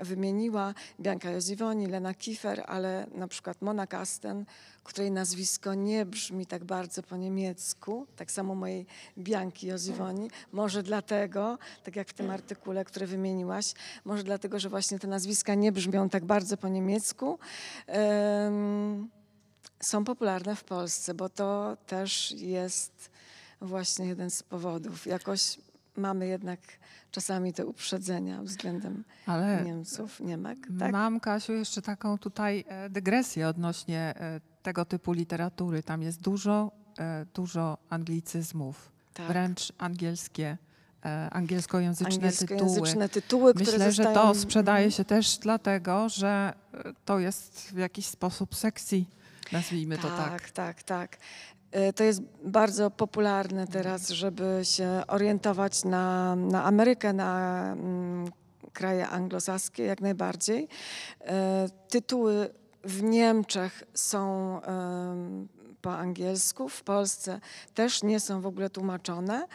wymieniła, Bianca Jozivoni, Lena Kiefer, ale na przykład Mona Kasten, której nazwisko nie brzmi tak bardzo po niemiecku, tak samo mojej Bianki Jozivoni. Może dlatego, tak jak w tym artykule, który wymieniłaś, może dlatego, że właśnie te nazwiska nie brzmią tak bardzo po niemiecku. Um, są popularne w Polsce, bo to też jest właśnie jeden z powodów. Jakoś mamy jednak czasami te uprzedzenia względem Ale Niemców, Niemek. Tak? Mam, Kasiu, jeszcze taką tutaj e, dygresję odnośnie e, tego typu literatury. Tam jest dużo, e, dużo anglicyzmów, tak. wręcz angielskie angielskojęzyczne, angielskojęzyczne tytuły. tytuły Myślę, zostają... że to sprzedaje mhm. się też dlatego, że to jest w jakiś sposób sexy. Nazwijmy tak, to tak. Tak, tak, tak. Y, to jest bardzo popularne teraz, żeby się orientować na, na Amerykę, na mm, kraje anglosaskie jak najbardziej. Y, tytuły w Niemczech są y, po angielsku, w Polsce też nie są w ogóle tłumaczone.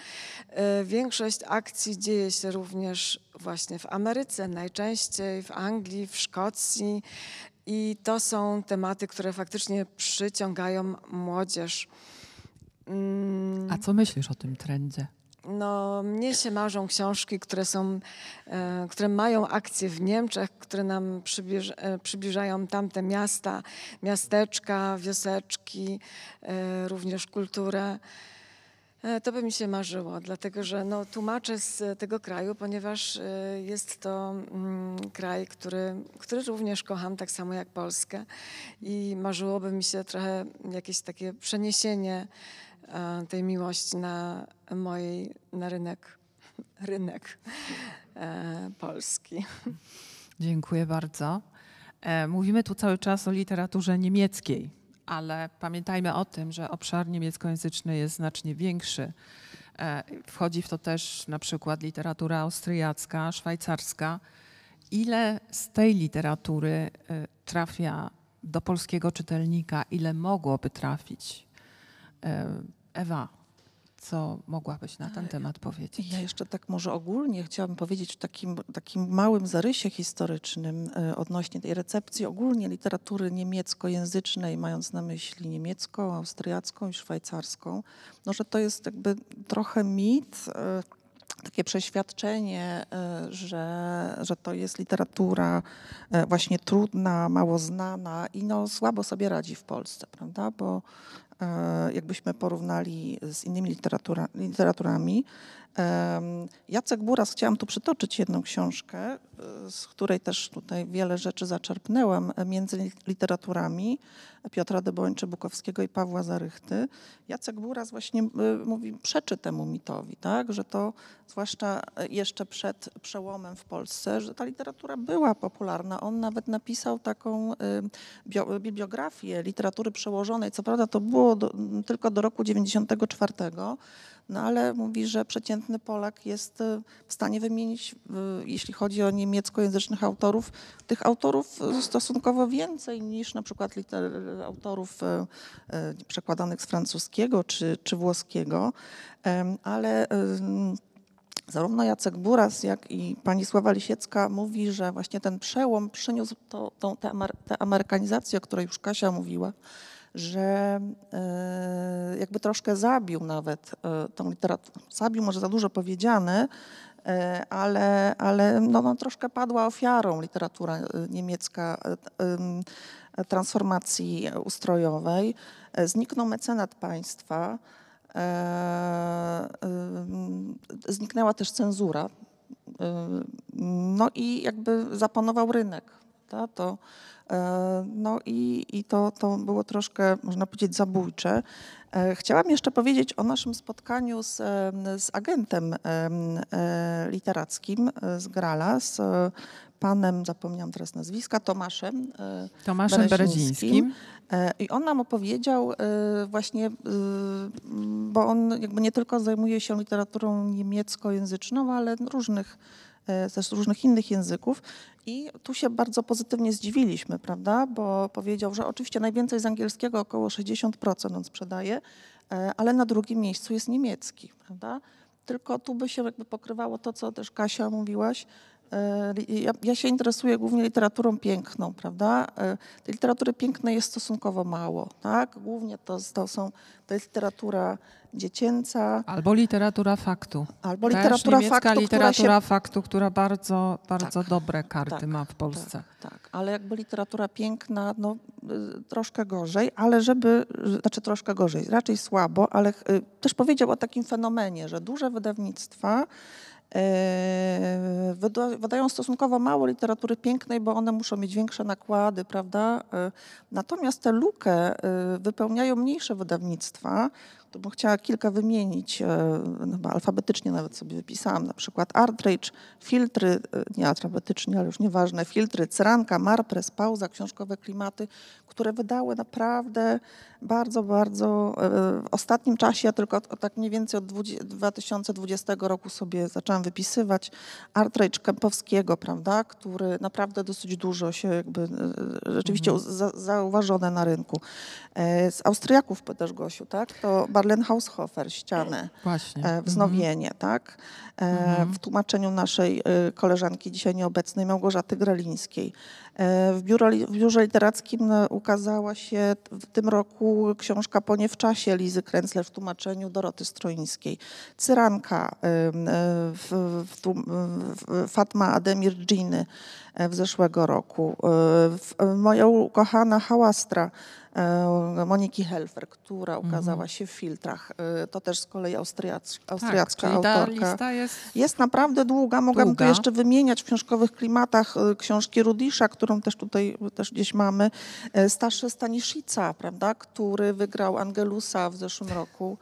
Większość akcji dzieje się również właśnie w Ameryce, najczęściej w Anglii, w Szkocji, i to są tematy, które faktycznie przyciągają młodzież. Mm. A co myślisz o tym trendzie? No, mnie się marzą książki, które, są, e, które mają akcje w Niemczech, które nam e, przybliżają tamte miasta, miasteczka, wioseczki, e, również kulturę. E, to by mi się marzyło, dlatego że no, tłumaczę z e, tego kraju, ponieważ e, jest to mm, kraj, który, który również kocham, tak samo jak Polskę. I marzyłoby mi się trochę jakieś takie przeniesienie tej miłości na mojej, na rynek, rynek polski. Dziękuję bardzo. Mówimy tu cały czas o literaturze niemieckiej ale pamiętajmy o tym, że obszar niemieckojęzyczny jest znacznie większy. E, wchodzi w to też na przykład literatura austriacka, szwajcarska. Ile z tej literatury e, trafia do polskiego czytelnika, ile mogłoby trafić? E, Ewa. Co mogłabyś na ten temat powiedzieć? Ja jeszcze tak może ogólnie chciałabym powiedzieć w takim, takim małym zarysie historycznym e, odnośnie tej recepcji ogólnie literatury niemieckojęzycznej, mając na myśli niemiecką, austriacką i szwajcarską, no, że to jest jakby trochę mit, e, takie przeświadczenie, e, że, że to jest literatura właśnie trudna, mało znana i no, słabo sobie radzi w Polsce, prawda? Bo E, jakbyśmy porównali z innymi literatura, literaturami, Jacek Buras, chciałam tu przytoczyć jedną książkę, e, z której też tutaj wiele rzeczy zaczerpnęłam, e, między literaturami Piotra Debończy-Bukowskiego i Pawła Zarychty. Jacek Buras właśnie e, mówi, przeczy temu mitowi, tak? że to zwłaszcza jeszcze przed przełomem w Polsce, że ta literatura była popularna. On nawet napisał taką bibliografię literatury przełożonej. Co prawda to było do, tylko do roku 94, no ale mówi, że przeciętny Polak jest e, w stanie wymienić, e, jeśli chodzi o niemieckojęzycznych autorów, tych autorów e, stosunkowo więcej niż na przykład autorów przekładanych z francuskiego czy, czy włoskiego, ale zarówno Jacek Buras, jak i pani Sława Lisiecka mówi, że właśnie ten przełom przyniósł tę amerykanizację, o której już Kasia mówiła, że e, jakby troszkę zabił nawet e, tą literaturę. Zabił może za dużo powiedziane, ale, ale no, no, troszkę padła ofiarą literatura e, niemiecka transformacji ustrojowej. Zniknął mecenat państwa, zniknęła też cenzura, no i jakby zapanował rynek. Ta, to E, no i, i to, to było troszkę, można powiedzieć, zabójcze. E, chciałam jeszcze powiedzieć o naszym spotkaniu z, e, z agentem literackim z Grala, z panem, zapomniałam teraz nazwiska, Tomaszem, Tomaszem Berezińskim. I on nam opowiedział właśnie, bo on jakby nie tylko zajmuje się literaturą niemieckojęzyczną, ale różnych E, też różnych innych języków. I tu się bardzo pozytywnie zdziwiliśmy, prawda? Bo powiedział, że oczywiście najwięcej z angielskiego, około 60% on sprzedaje, e, ale na drugim miejscu jest niemiecki, prawda? Tylko tu by się jakby pokrywało to, co też Kasia mówiłaś, Y, ja, ja, się interesuję głównie literaturą piękną, prawda? Y, tej literatury pięknej jest stosunkowo mało, tak? Głównie to, to są, to jest literatura dziecięca. Albo literatura faktu. Albo literatura faktu, niemiecka literatura która się... faktu, która bardzo, bardzo tak, dobre karty tak, ma w tak. Polsce. Tak, tak, ale jakby literatura piękna, no y, troszkę gorzej, ale żeby, znaczy troszkę gorzej, raczej słabo, ale też powiedział o takim fenomenie, że duże wydawnictwa Yy, wydają stosunkowo mało literatury pięknej, bo one muszą mieć większe nakłady, prawda? Yy, natomiast tę lukę yy, wypełniają mniejsze wydawnictwa, to bym chciała kilka wymienić, chyba e, no alfabetycznie nawet sobie wypisałam, na przykład Artrage, filtry, e, nie alfabetycznie, ale już nieważne, filtry, Cyranka, Marpres, Pauza, Książkowe Klimaty, które wydały naprawdę bardzo, bardzo e, w ostatnim czasie, ja tylko tak mniej więcej od 2020 roku sobie zaczęłam wypisywać, Artrage Kępowskiego, prawda, który naprawdę dosyć dużo się jakby rzeczywiście mhm. zauważone na rynku. Z Austriaków też, Gosiu, tak, to Marlen Haushofer, Ściany, e, Właśnie. E, wznowienie, mhm. tak? E, mhm. W tłumaczeniu naszej y, koleżanki dzisiaj nieobecnej Małgorzaty Grelińskiej. E, w, biuro, w biurze literackim e, ukazała się w tym roku książka Ponie w czasie Lizy Kręcler w tłumaczeniu Doroty Stroińskiej. Cyranka e, w, w, w, Fatma Ademir Dżiny w zeszłego roku. Moja ukochana hałastra Moniki Helfer, która mhm. ukazała się w filtrach. To też z kolei austriac, tak, austriacka tak, autorka. Ta jest... jest... naprawdę długa. Mogłabym tu jeszcze wymieniać w książkowych klimatach książki Rudisza, który którą też tutaj też gdzieś mamy, e, Stasze Staniszica, prawda, który wygrał Angelusa w zeszłym roku.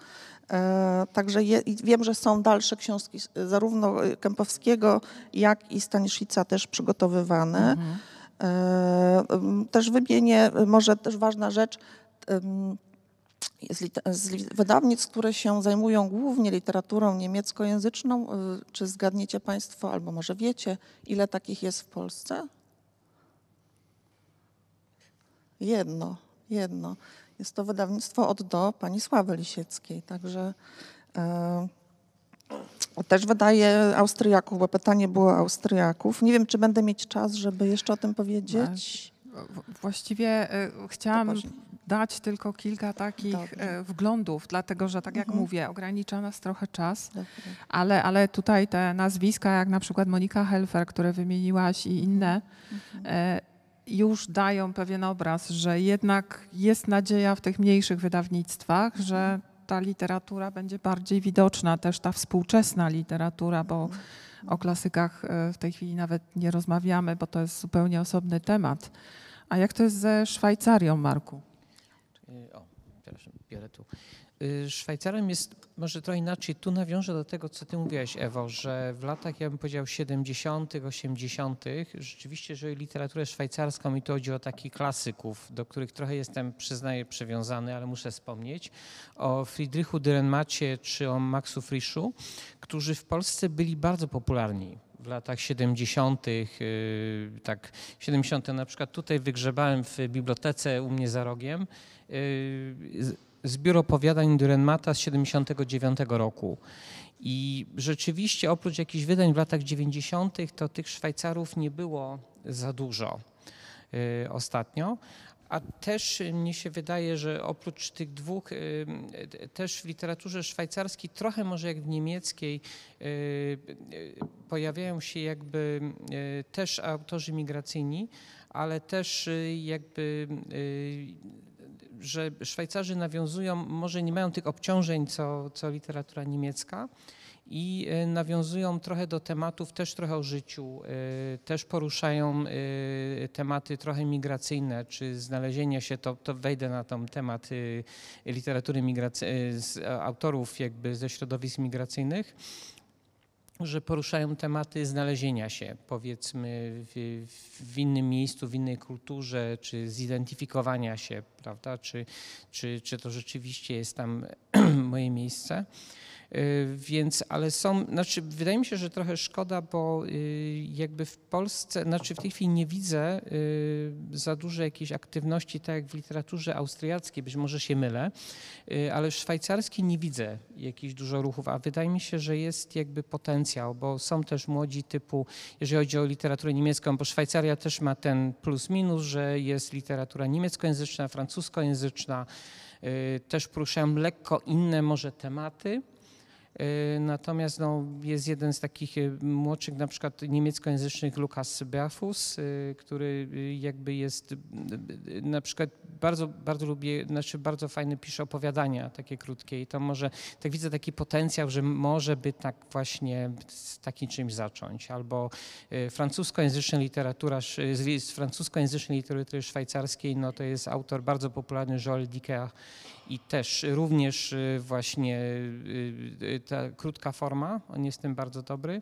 E, także je, wiem, że są dalsze książki e, zarówno Kępowskiego, jak i Staniszica też przygotowywane. Mhm. Też wymienię, może też ważna rzecz, z, wydawnictw, które się zajmują głównie literaturą niemieckojęzyczną. Czy zgadniecie Państwo, albo może wiecie, ile takich jest w Polsce? Jedno, jedno. Jest to wydawnictwo od do pani Sławy Lisieckiej, także e, też wydaje Austriaków, bo pytanie było Austriaków. Nie wiem, czy będę mieć czas, żeby jeszcze o tym powiedzieć. E, właściwie e, chciałam dać tylko kilka takich e, wglądów, dlatego że tak jak mhm. mówię, ogranicza nas trochę czas, ale, ale tutaj te nazwiska, jak na przykład Monika Helfer, które wymieniłaś i inne, mhm. e, już dają pewien obraz, że jednak jest nadzieja w tych mniejszych wydawnictwach, mhm. że ta literatura będzie bardziej widoczna, też ta współczesna literatura, bo mhm. o klasykach e, w tej chwili nawet nie rozmawiamy, bo to jest zupełnie osobny temat. A jak to jest ze Szwajcarią, Marku? E, o, przepraszam, biorę tu. E, Szwajcarem jest może trochę inaczej, tu nawiążę do tego, co ty mówiłaś, Ewo, że w latach, ja bym powiedział, 70., 80., rzeczywiście, jeżeli literaturę szwajcarską, i tu chodzi o takich klasyków, do których trochę jestem, przyznaję, przywiązany, ale muszę wspomnieć, o Friedrichu Dyrenmacie czy o Maxu Friszu, którzy w Polsce byli bardzo popularni w latach 70., yy, tak, 70. na przykład tutaj wygrzebałem w bibliotece u mnie za rogiem yy, zbiór opowiadań Dürrenmata z 79 roku. I rzeczywiście oprócz jakichś wydań w latach 90. to tych Szwajcarów nie było za dużo y, ostatnio. A też y, mnie się wydaje, że oprócz tych dwóch, y, też w literaturze szwajcarskiej, trochę może jak w niemieckiej, pojawiają się jakby też autorzy migracyjni, ale też jakby że Szwajcarzy nawiązują, może nie mają tych obciążeń, co, co literatura niemiecka, i y, nawiązują trochę do tematów, też trochę o życiu, y, też poruszają y, tematy trochę migracyjne, czy znalezienie się, to, to wejdę na ten temat literatury migracyjnej, autorów jakby ze środowisk migracyjnych że poruszają tematy znalezienia się, powiedzmy, w, w, innym miejscu, w innej kulturze, czy zidentyfikowania się, prawda? Czy, czy, czy to rzeczywiście jest tam moje miejsce? Y, więc, ale są, znaczy wydaje mi się, że trochę szkoda, bo y, jakby w Polsce, znaczy w tej chwili nie widzę y, za dużo jakiejś aktywności, tak jak w literaturze austriackiej, być może się mylę, ale w szwajcarskiej nie widzę jakichś dużo ruchów, a wydaje mi się, że jest jakby potencjał, bo są też młodzi typu, jeżeli chodzi o literaturę niemiecką, bo Szwajcaria też ma ten plus minus, że jest literatura niemieckojęzyczna, francuskojęzyczna, też poruszają lekko inne może tematy, Y, natomiast no, jest jeden z takich y, młodszych, na przykład niemieckojęzycznych, Lukas Beafus, y, który jakby jest, na przykład bardzo, bardzo lubię, znaczy bardzo fajny pisze opowiadania takie krótkie i to może, tak widzę taki potencjał, że może by tak właśnie z takim czymś zacząć. Albo francuskojęzyczna literatura, z francuskojęzycznej literatury szwajcarskiej, no to jest autor bardzo popularny Joel Dicker i też również y, właśnie y, y, ta krótka forma, on jest tym bardzo dobry.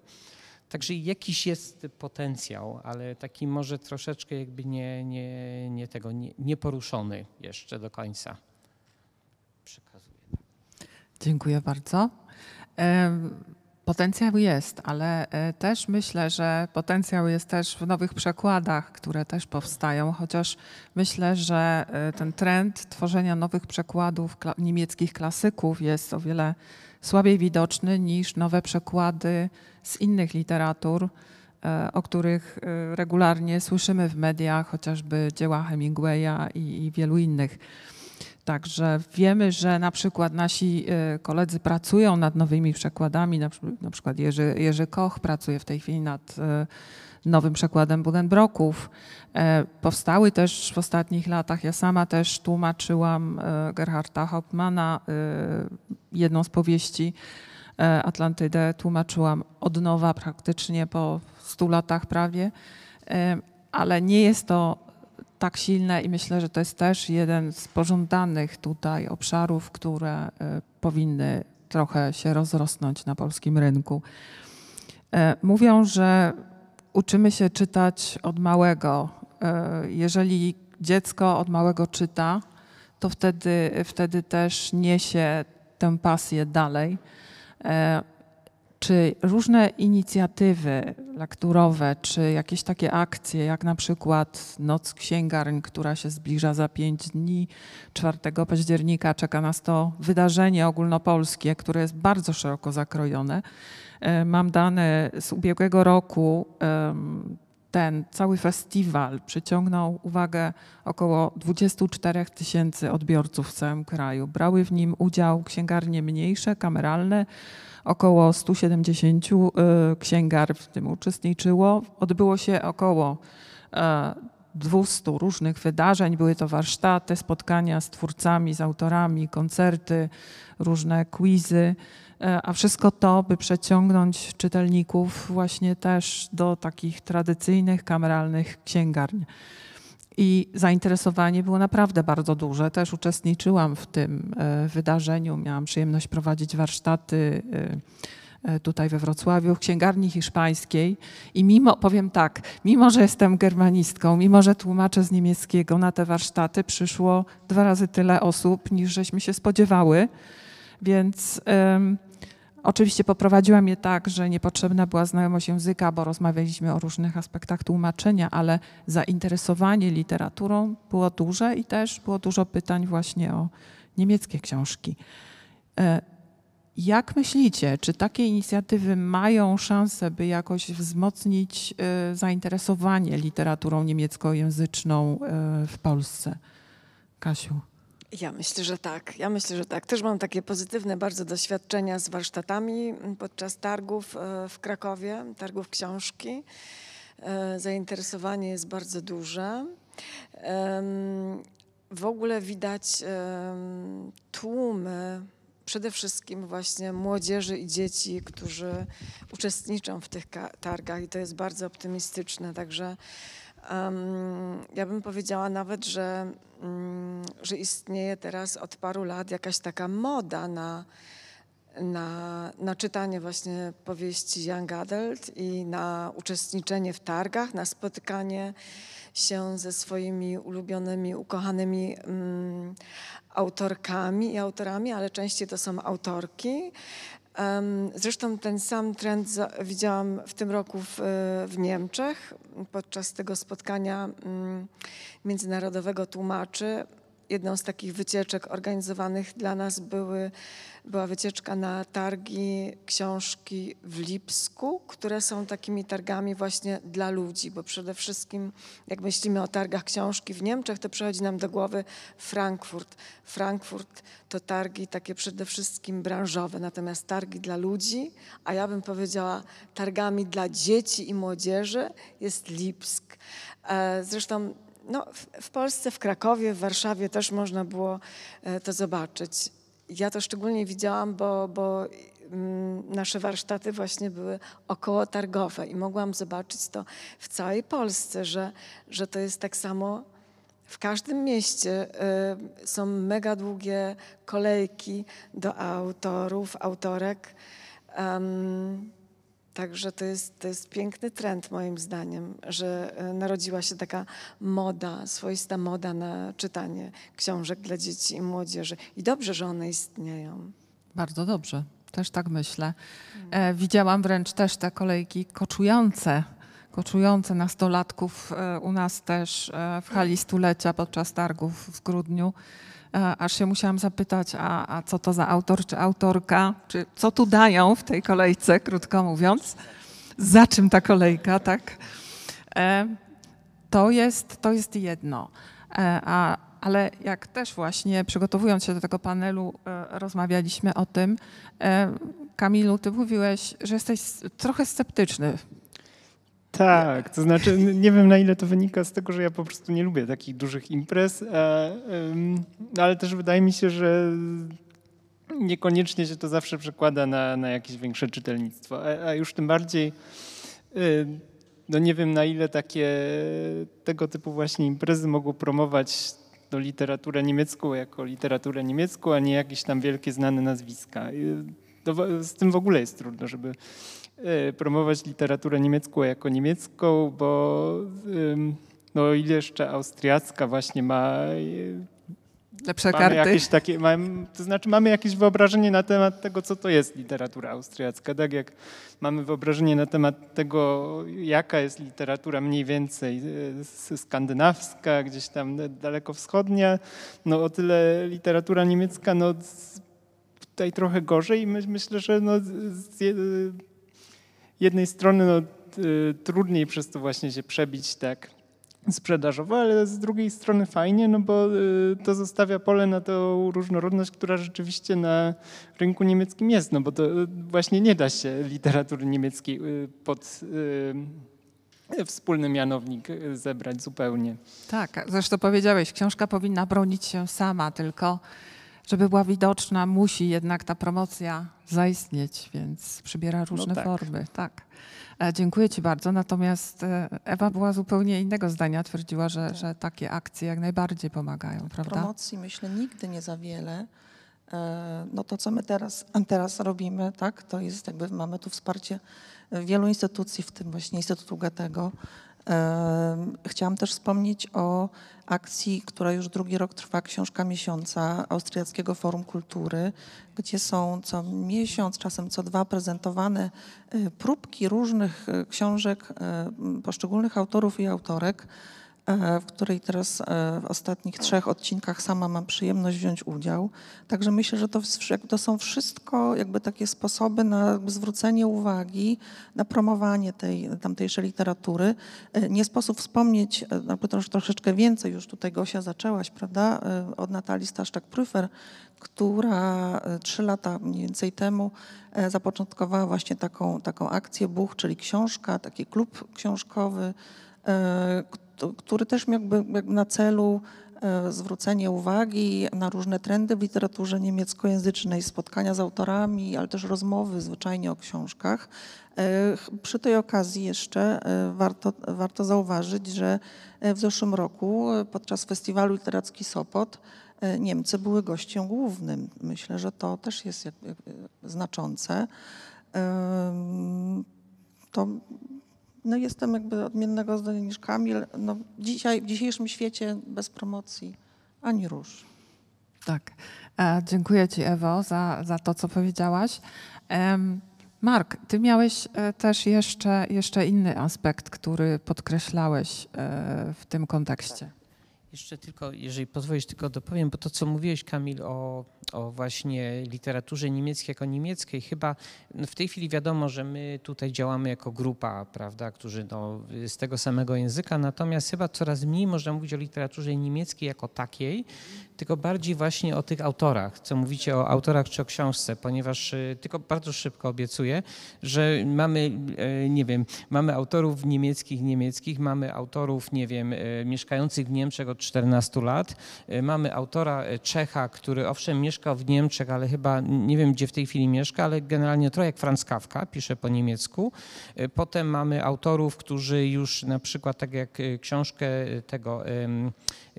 Także jakiś jest potencjał, ale taki może troszeczkę jakby nie, nie, nie tego, nie, jeszcze do końca. Przekazuję. Dziękuję bardzo. Potencjał jest, ale e, też myślę, że potencjał jest też w nowych przekładach, które też powstają, chociaż myślę, że e, ten trend tworzenia nowych przekładów niemieckich klasyków jest o wiele słabiej widoczny niż nowe przekłady z innych literatur, e, o których regularnie słyszymy w mediach, chociażby dzieła Hemingwaya i wielu innych. Także wiemy, że na przykład nasi y, koledzy pracują nad nowymi przekładami, na, przykład Jerzy, Jerzy Koch pracuje w tej chwili nad y, nowym przekładem Budenbroków. E, powstały też w ostatnich latach, ja sama też tłumaczyłam y, Gerharda Hauptmana, jedną z powieści e, Atlantydę, tłumaczyłam od nowa praktycznie po 100 latach prawie, e, ale nie jest to tak silne i myślę, że to jest też jeden z pożądanych tutaj obszarów, które y, powinny trochę się rozrosnąć na polskim rynku. E, mówią, że uczymy się czytać od małego. E, jeżeli dziecko od małego czyta, to wtedy, wtedy też niesie tę pasję dalej. E, czy różne inicjatywy lekturowe, czy jakieś takie akcje, jak na przykład Noc Księgarni, która się zbliża za pięć dni, 4 października czeka nas to wydarzenie ogólnopolskie, które jest bardzo szeroko zakrojone. E, mam dane z ubiegłego roku. Ten cały festiwal przyciągnął uwagę około 24 tysięcy odbiorców w całym kraju. Brały w nim udział księgarnie mniejsze, kameralne, około 170 y, księgar w tym uczestniczyło. Odbyło się około 200 e, różnych wydarzeń. Były to warsztaty, spotkania z twórcami, z autorami, koncerty, różne quizy, e, a wszystko to, by przeciągnąć czytelników właśnie też do takich tradycyjnych kameralnych księgarni. I zainteresowanie było naprawdę bardzo duże. Też uczestniczyłam w tym e, wydarzeniu, miałam przyjemność prowadzić warsztaty e, e, tutaj we Wrocławiu, w księgarni hiszpańskiej. I mimo, powiem tak, mimo że jestem germanistką, mimo że tłumaczę z niemieckiego na te warsztaty, przyszło dwa razy tyle osób, niż żeśmy się spodziewały. Więc. Oczywiście poprowadziłam je tak, że niepotrzebna była znajomość języka, bo rozmawialiśmy o różnych aspektach tłumaczenia, ale zainteresowanie literaturą było duże i też było dużo pytań właśnie o niemieckie książki. E, jak myślicie, czy takie inicjatywy mają szansę, by jakoś wzmocnić e, zainteresowanie literaturą niemieckojęzyczną e, w Polsce? Kasiu. Ja myślę, że tak. Ja myślę, że tak. Też mam takie pozytywne bardzo doświadczenia z warsztatami mm, podczas targów e, w Krakowie, targów książki. E, zainteresowanie jest bardzo duże. W ogóle widać tłumy przede wszystkim właśnie młodzieży i dzieci, którzy uczestniczą w tych targach i to jest bardzo optymistyczne. Także ja bym powiedziała nawet, że Mm, że istnieje teraz od paru lat jakaś taka moda na, na, na czytanie właśnie powieści Young Adult i na uczestniczenie w targach, na spotkanie się ze swoimi ulubionymi, ukochanymi mm, autorkami i autorami, ale częściej to są autorki. Zresztą ten sam trend widziałam w tym roku w, w Niemczech podczas tego spotkania mm, międzynarodowego tłumaczy jedną z takich wycieczek organizowanych dla nas były, była wycieczka na targi książki w Lipsku, które są takimi targami właśnie dla ludzi, bo przede wszystkim jak myślimy o targach książki w Niemczech, to przychodzi nam do głowy Frankfurt. Frankfurt to targi takie przede wszystkim branżowe, natomiast targi dla ludzi, a ja bym powiedziała targami dla dzieci i młodzieży jest Lipsk. E, zresztą no, w, Polsce, w Krakowie, w Warszawie też można było e, to zobaczyć. Ja to szczególnie widziałam, bo, bo mm, nasze warsztaty właśnie były około targowe i mogłam zobaczyć to w całej Polsce, że, że to jest tak samo w każdym mieście e, są mega długie kolejki do autorów, autorek. Także to jest, to jest piękny trend moim zdaniem, że e, narodziła się taka moda, swoista moda na czytanie książek dla dzieci i młodzieży. I dobrze, że one istnieją. Bardzo dobrze, też tak myślę. E, widziałam wręcz też te kolejki koczujące koczujące nastolatków e, u nas też w hali stulecia podczas targów w grudniu. E, aż się musiałam zapytać, a, a co to za autor czy autorka, czy co tu dają w tej kolejce, krótko mówiąc, za czym ta kolejka, tak? E, to jest, to jest jedno. E, a, ale jak też właśnie przygotowując się do tego panelu, rozmawialiśmy o tym, Kamilu, ty mówiłeś, że jesteś trochę sceptyczny tak, to znaczy nie wiem na ile to wynika z tego, że ja po prostu nie lubię takich dużych imprez, e, ale też wydaje mi się, że niekoniecznie się to zawsze przekłada na, na jakieś większe czytelnictwo, e, a, już tym bardziej no nie wiem na ile takie tego typu właśnie imprezy mogą promować do no literaturę niemiecką jako literaturę niemiecką, a nie jakieś tam wielkie znane nazwiska. To, no, z tym w ogóle jest trudno, żeby Y, promować literaturę niemiecką jako niemiecką, bo no ile jeszcze austriacka właśnie ma y, lepsze mamy karty. Jakieś takie, mamy, to znaczy mamy jakieś wyobrażenie na temat tego, co to jest literatura austriacka. Tak jak mamy wyobrażenie na temat tego, jaka jest literatura mniej więcej y, skandynawska, gdzieś tam dalekowschodnia, no o tyle literatura niemiecka, no tutaj trochę gorzej my, myślę, że no, z, jednej strony no, y, trudniej przez to właśnie się przebić tak sprzedażowo, ale z drugiej strony fajnie, no bo y, to zostawia pole na tą różnorodność, która rzeczywiście na rynku niemieckim jest, no bo to y, właśnie nie da się literatury niemieckiej pod wspólny mianownik zebrać zupełnie. Tak, zresztą powiedziałeś, książka powinna bronić się sama, tylko żeby była widoczna, musi jednak ta promocja zaistnieć, więc przybiera no różne no tak. formy. Tak. E, dziękuję Ci bardzo. Natomiast e, Ewa była zupełnie innego zdania. Twierdziła, że, tak. że takie akcje jak najbardziej pomagają, prawda? Promocji myślę nigdy nie za wiele. E, no to, co my teraz, teraz robimy, tak, to jest jakby mamy tu wsparcie wielu instytucji, w tym właśnie Instytutu Goethego, Chciałam też wspomnieć o akcji, która już drugi rok trwa, Książka Miesiąca Austriackiego Forum Kultury, gdzie są co miesiąc, czasem co dwa prezentowane e, próbki różnych e, książek e, poszczególnych autorów i autorek. E, w której teraz e, w ostatnich trzech odcinkach sama mam przyjemność wziąć udział. Także myślę, że to, to są wszystko jakby takie sposoby na zwrócenie uwagi, na promowanie tej tamtejszej literatury. E, nie sposób wspomnieć, jakby troszeczkę więcej, już tutaj Gosia zaczęłaś, prawda, od Natalii Staszczak-Pryfer, która trzy lata mniej więcej temu zapoczątkowała właśnie taką, taką akcję Buch, czyli książka, taki klub książkowy, który też miałby na celu e, zwrócenie uwagi na różne trendy w literaturze niemieckojęzycznej, spotkania z autorami, ale też rozmowy zwyczajnie o książkach. E, przy tej okazji jeszcze e, warto, warto zauważyć, że w zeszłym roku podczas festiwalu literacki Sopot Niemcy były gościem głównym. Myślę, że to też jest znaczące. To no jestem jakby odmiennego zdania niż Kamil. No dzisiaj, w dzisiejszym świecie bez promocji ani róż. Tak. E, dziękuję Ci, Ewo, za, za to, co powiedziałaś. Mark, Ty miałeś e, też jeszcze, jeszcze inny aspekt, który podkreślałeś e, w tym kontekście. Tak. Jeszcze tylko, jeżeli pozwolisz, tylko dopowiem, bo to, co mówiłeś, Kamil, o o właśnie literaturze niemieckiej jako niemieckiej. Chyba w tej chwili wiadomo, że my tutaj działamy jako grupa, prawda, którzy no, z tego samego języka, natomiast chyba coraz mniej można mówić o literaturze niemieckiej jako takiej, tylko bardziej właśnie o tych autorach, co mówicie o autorach czy o książce, ponieważ y, tylko bardzo szybko obiecuję, że mamy, y, nie wiem, mamy autorów niemieckich, niemieckich, mamy autorów, nie wiem, y, mieszkających w Niemczech od 14 lat, mamy autora Czecha, który owszem mieszka mieszkał w Niemczech, ale chyba nie wiem, gdzie w tej chwili mieszka, ale generalnie trochę jak Franz Kafka, pisze po niemiecku. Y, potem mamy autorów, którzy już na przykład tak jak y, książkę tego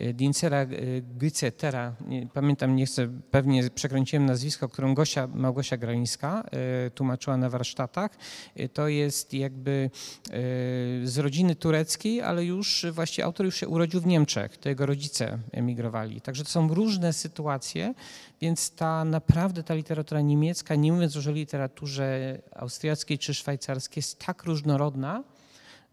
Y, Dincera y, Gycetera, pamiętam, nie chcę, pewnie przekręciłem nazwisko, którą Gosia, Małgosia Gralińska y, tłumaczyła na warsztatach. To jest jakby z rodziny tureckiej, ale już właśnie autor już się urodził w Niemczech, to jego rodzice emigrowali. Także to są różne sytuacje, więc ta naprawdę ta literatura niemiecka, nie mówiąc już o literaturze austriackiej czy szwajcarskiej, jest tak różnorodna,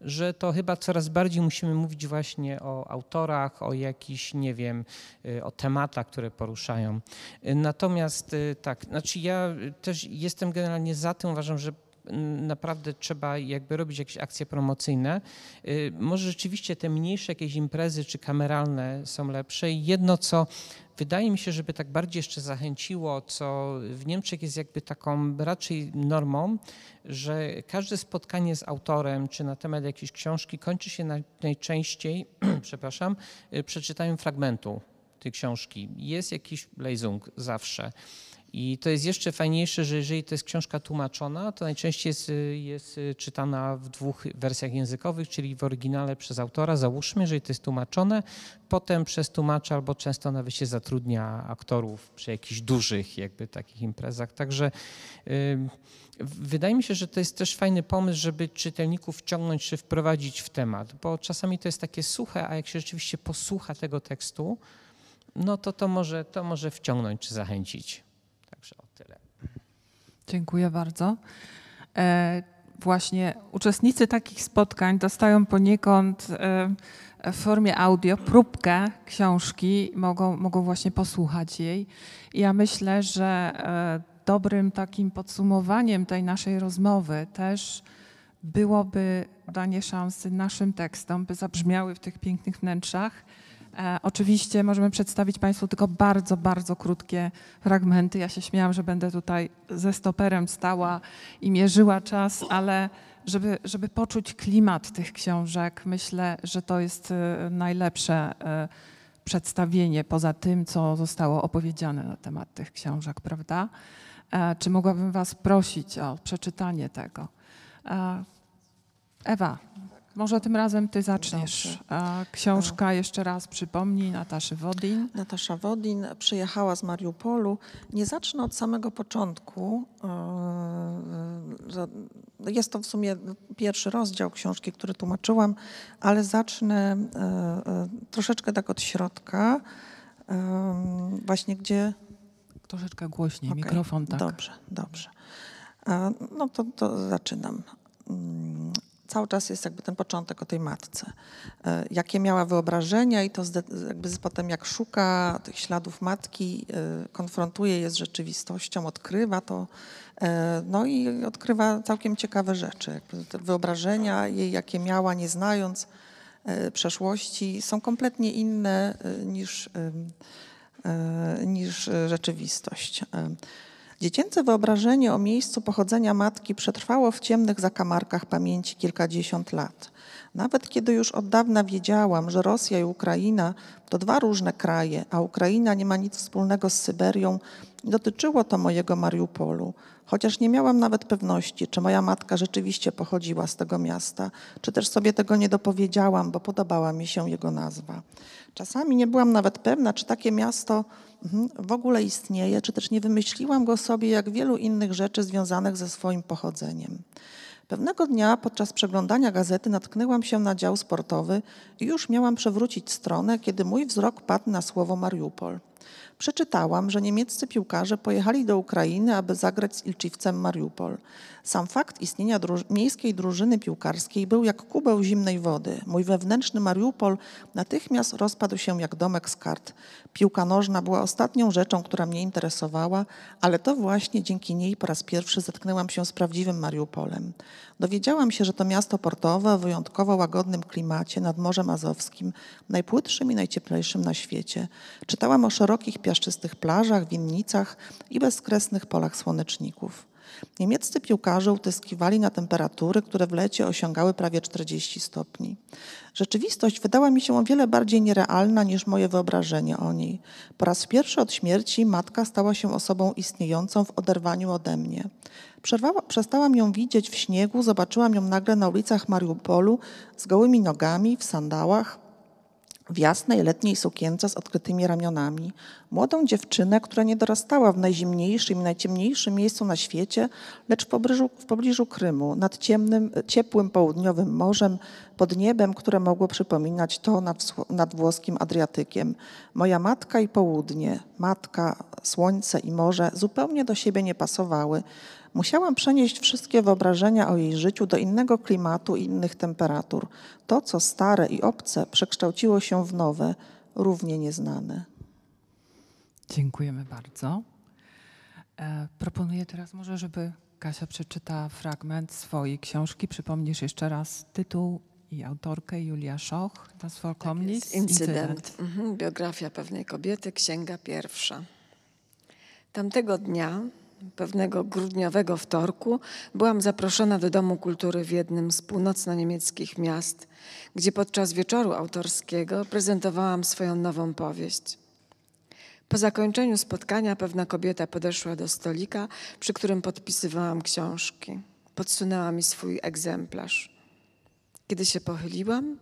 że to chyba coraz bardziej musimy mówić właśnie o autorach, o jakichś, nie wiem, y, o tematach, które poruszają. Y, natomiast y, tak, znaczy ja też jestem generalnie za tym, uważam, że mm, naprawdę trzeba jakby robić jakieś akcje promocyjne. Może rzeczywiście te mniejsze jakieś imprezy czy kameralne są lepsze. I jedno, co wydaje mi się, żeby tak bardziej jeszcze zachęciło, co w Niemczech jest jakby taką raczej normą, że każde spotkanie z autorem czy na temat jakiejś książki kończy się najczęściej, przepraszam, y, przeczytaniem fragmentu tej książki. Jest jakiś lejzung zawsze. I to jest jeszcze fajniejsze, że jeżeli to jest książka tłumaczona, to najczęściej jest, jest, y, czytana w dwóch wersjach językowych, czyli w oryginale przez autora, załóżmy, jeżeli to jest tłumaczone, potem przez tłumacza, albo często nawet się zatrudnia aktorów przy jakichś dużych jakby takich imprezach. Także wydaje mi się, że to jest też fajny pomysł, żeby czytelników wciągnąć czy wprowadzić w temat, bo czasami to jest takie suche, a jak się rzeczywiście posłucha tego tekstu, no to to może, to może wciągnąć czy zachęcić. Dziękuję bardzo. E, właśnie uczestnicy takich spotkań dostają poniekąd e, w formie audio próbkę książki, mogą, mogą właśnie posłuchać jej. I ja myślę, że e, dobrym takim podsumowaniem tej naszej rozmowy też byłoby danie szansy naszym tekstom, by zabrzmiały w tych pięknych wnętrzach E, oczywiście możemy przedstawić Państwu tylko bardzo, bardzo krótkie fragmenty. Ja się śmiałam, że będę tutaj ze stoperem stała i mierzyła czas, ale żeby, żeby poczuć klimat tych książek, myślę, że to jest e, najlepsze e, przedstawienie poza tym, co zostało opowiedziane na temat tych książek, prawda? Czy mogłabym Was prosić o przeczytanie tego? Ewa. Może tym razem ty zaczniesz. Dobrze. Książka, jeszcze raz przypomnij, Nataszy Wodin. Natasza Wodin przyjechała z Mariupolu. Nie zacznę od samego początku. E, jest to w sumie pierwszy rozdział książki, który tłumaczyłam, ale zacznę e, e, troszeczkę tak od środka, właśnie gdzie... Troszeczkę głośniej, okay. mikrofon tak. Dobrze, dobrze. No to, to zaczynam. Mm, cały czas jest jakby ten początek o tej matce. E, jakie miała wyobrażenia i to jakby potem jak szuka tych śladów matki, e, konfrontuje je z rzeczywistością, odkrywa to, e, no i odkrywa całkiem ciekawe rzeczy. wyobrażenia jej, jakie miała, nie znając przeszłości, są kompletnie inne niż, niż rzeczywistość. Dziecięce wyobrażenie o miejscu pochodzenia matki przetrwało w ciemnych zakamarkach pamięci kilkadziesiąt lat. Nawet kiedy już od dawna wiedziałam, że Rosja i Ukraina to dwa różne kraje, a Ukraina nie ma nic wspólnego z Syberią, dotyczyło to mojego Mariupolu. Chociaż nie miałam nawet pewności, czy moja matka rzeczywiście pochodziła z tego miasta, czy też sobie tego nie dopowiedziałam, bo podobała mi się jego nazwa. Czasami nie byłam nawet pewna, czy takie miasto Mhm. w ogóle istnieje, czy też nie wymyśliłam go sobie, jak wielu innych rzeczy związanych ze swoim pochodzeniem. Pewnego dnia podczas przeglądania gazety natknęłam się na dział sportowy i już miałam przewrócić stronę, kiedy mój wzrok padł na słowo Mariupol. Przeczytałam, że niemieccy piłkarze pojechali do Ukrainy, aby zagrać z Ilczywcem Mariupol. Sam fakt istnienia druż miejskiej drużyny piłkarskiej był jak kubeł zimnej wody. Mój wewnętrzny Mariupol natychmiast rozpadł się jak domek z kart. Piłka nożna była ostatnią rzeczą, która mnie interesowała, ale to właśnie dzięki niej po raz pierwszy zetknęłam się z prawdziwym Mariupolem. Dowiedziałam się, że to miasto portowe o wyjątkowo łagodnym klimacie nad Morzem Azowskim, najpłytszym i najcieplejszym na świecie. Czytałam o szerokich piaskach, piaszczystych plażach, winnicach i bezkresnych polach słoneczników. Niemieccy piłkarze utyskiwali na temperatury, które w lecie osiągały prawie 40 stopni. Rzeczywistość wydała mi się o wiele bardziej nierealna niż moje wyobrażenie o niej. Po raz pierwszy od śmierci matka stała się osobą istniejącą w oderwaniu ode mnie. Przerwała, przestałam ją widzieć w śniegu, zobaczyłam ją nagle na ulicach Mariupolu z gołymi nogami, w sandałach, w jasnej letniej sukience z odkrytymi ramionami, młodą dziewczynę, która nie dorastała w najzimniejszym i najciemniejszym miejscu na świecie, lecz w pobliżu, w pobliżu Krymu, nad ciemnym, ciepłym południowym morzem, pod niebem, które mogło przypominać to nad, nad włoskim Adriatykiem. Moja matka i południe, matka, słońce i morze zupełnie do siebie nie pasowały. Musiałam przenieść wszystkie wyobrażenia o jej życiu do innego klimatu i innych temperatur. To, co stare i obce, przekształciło się w nowe, równie nieznane. Dziękujemy bardzo. E, proponuję teraz może, żeby Kasia przeczyta fragment swojej książki. Przypomnisz jeszcze raz tytuł i autorkę Julia Szoch, To Vollkommnis. Tak incydent. Mhm, biografia pewnej kobiety, księga pierwsza. Tamtego dnia pewnego grudniowego wtorku byłam zaproszona do Domu Kultury w jednym z północno-niemieckich miast, gdzie podczas wieczoru autorskiego prezentowałam swoją nową powieść. Po zakończeniu spotkania pewna kobieta podeszła do stolika, przy którym podpisywałam książki. Podsunęła mi swój egzemplarz. Kiedy się pochyliłam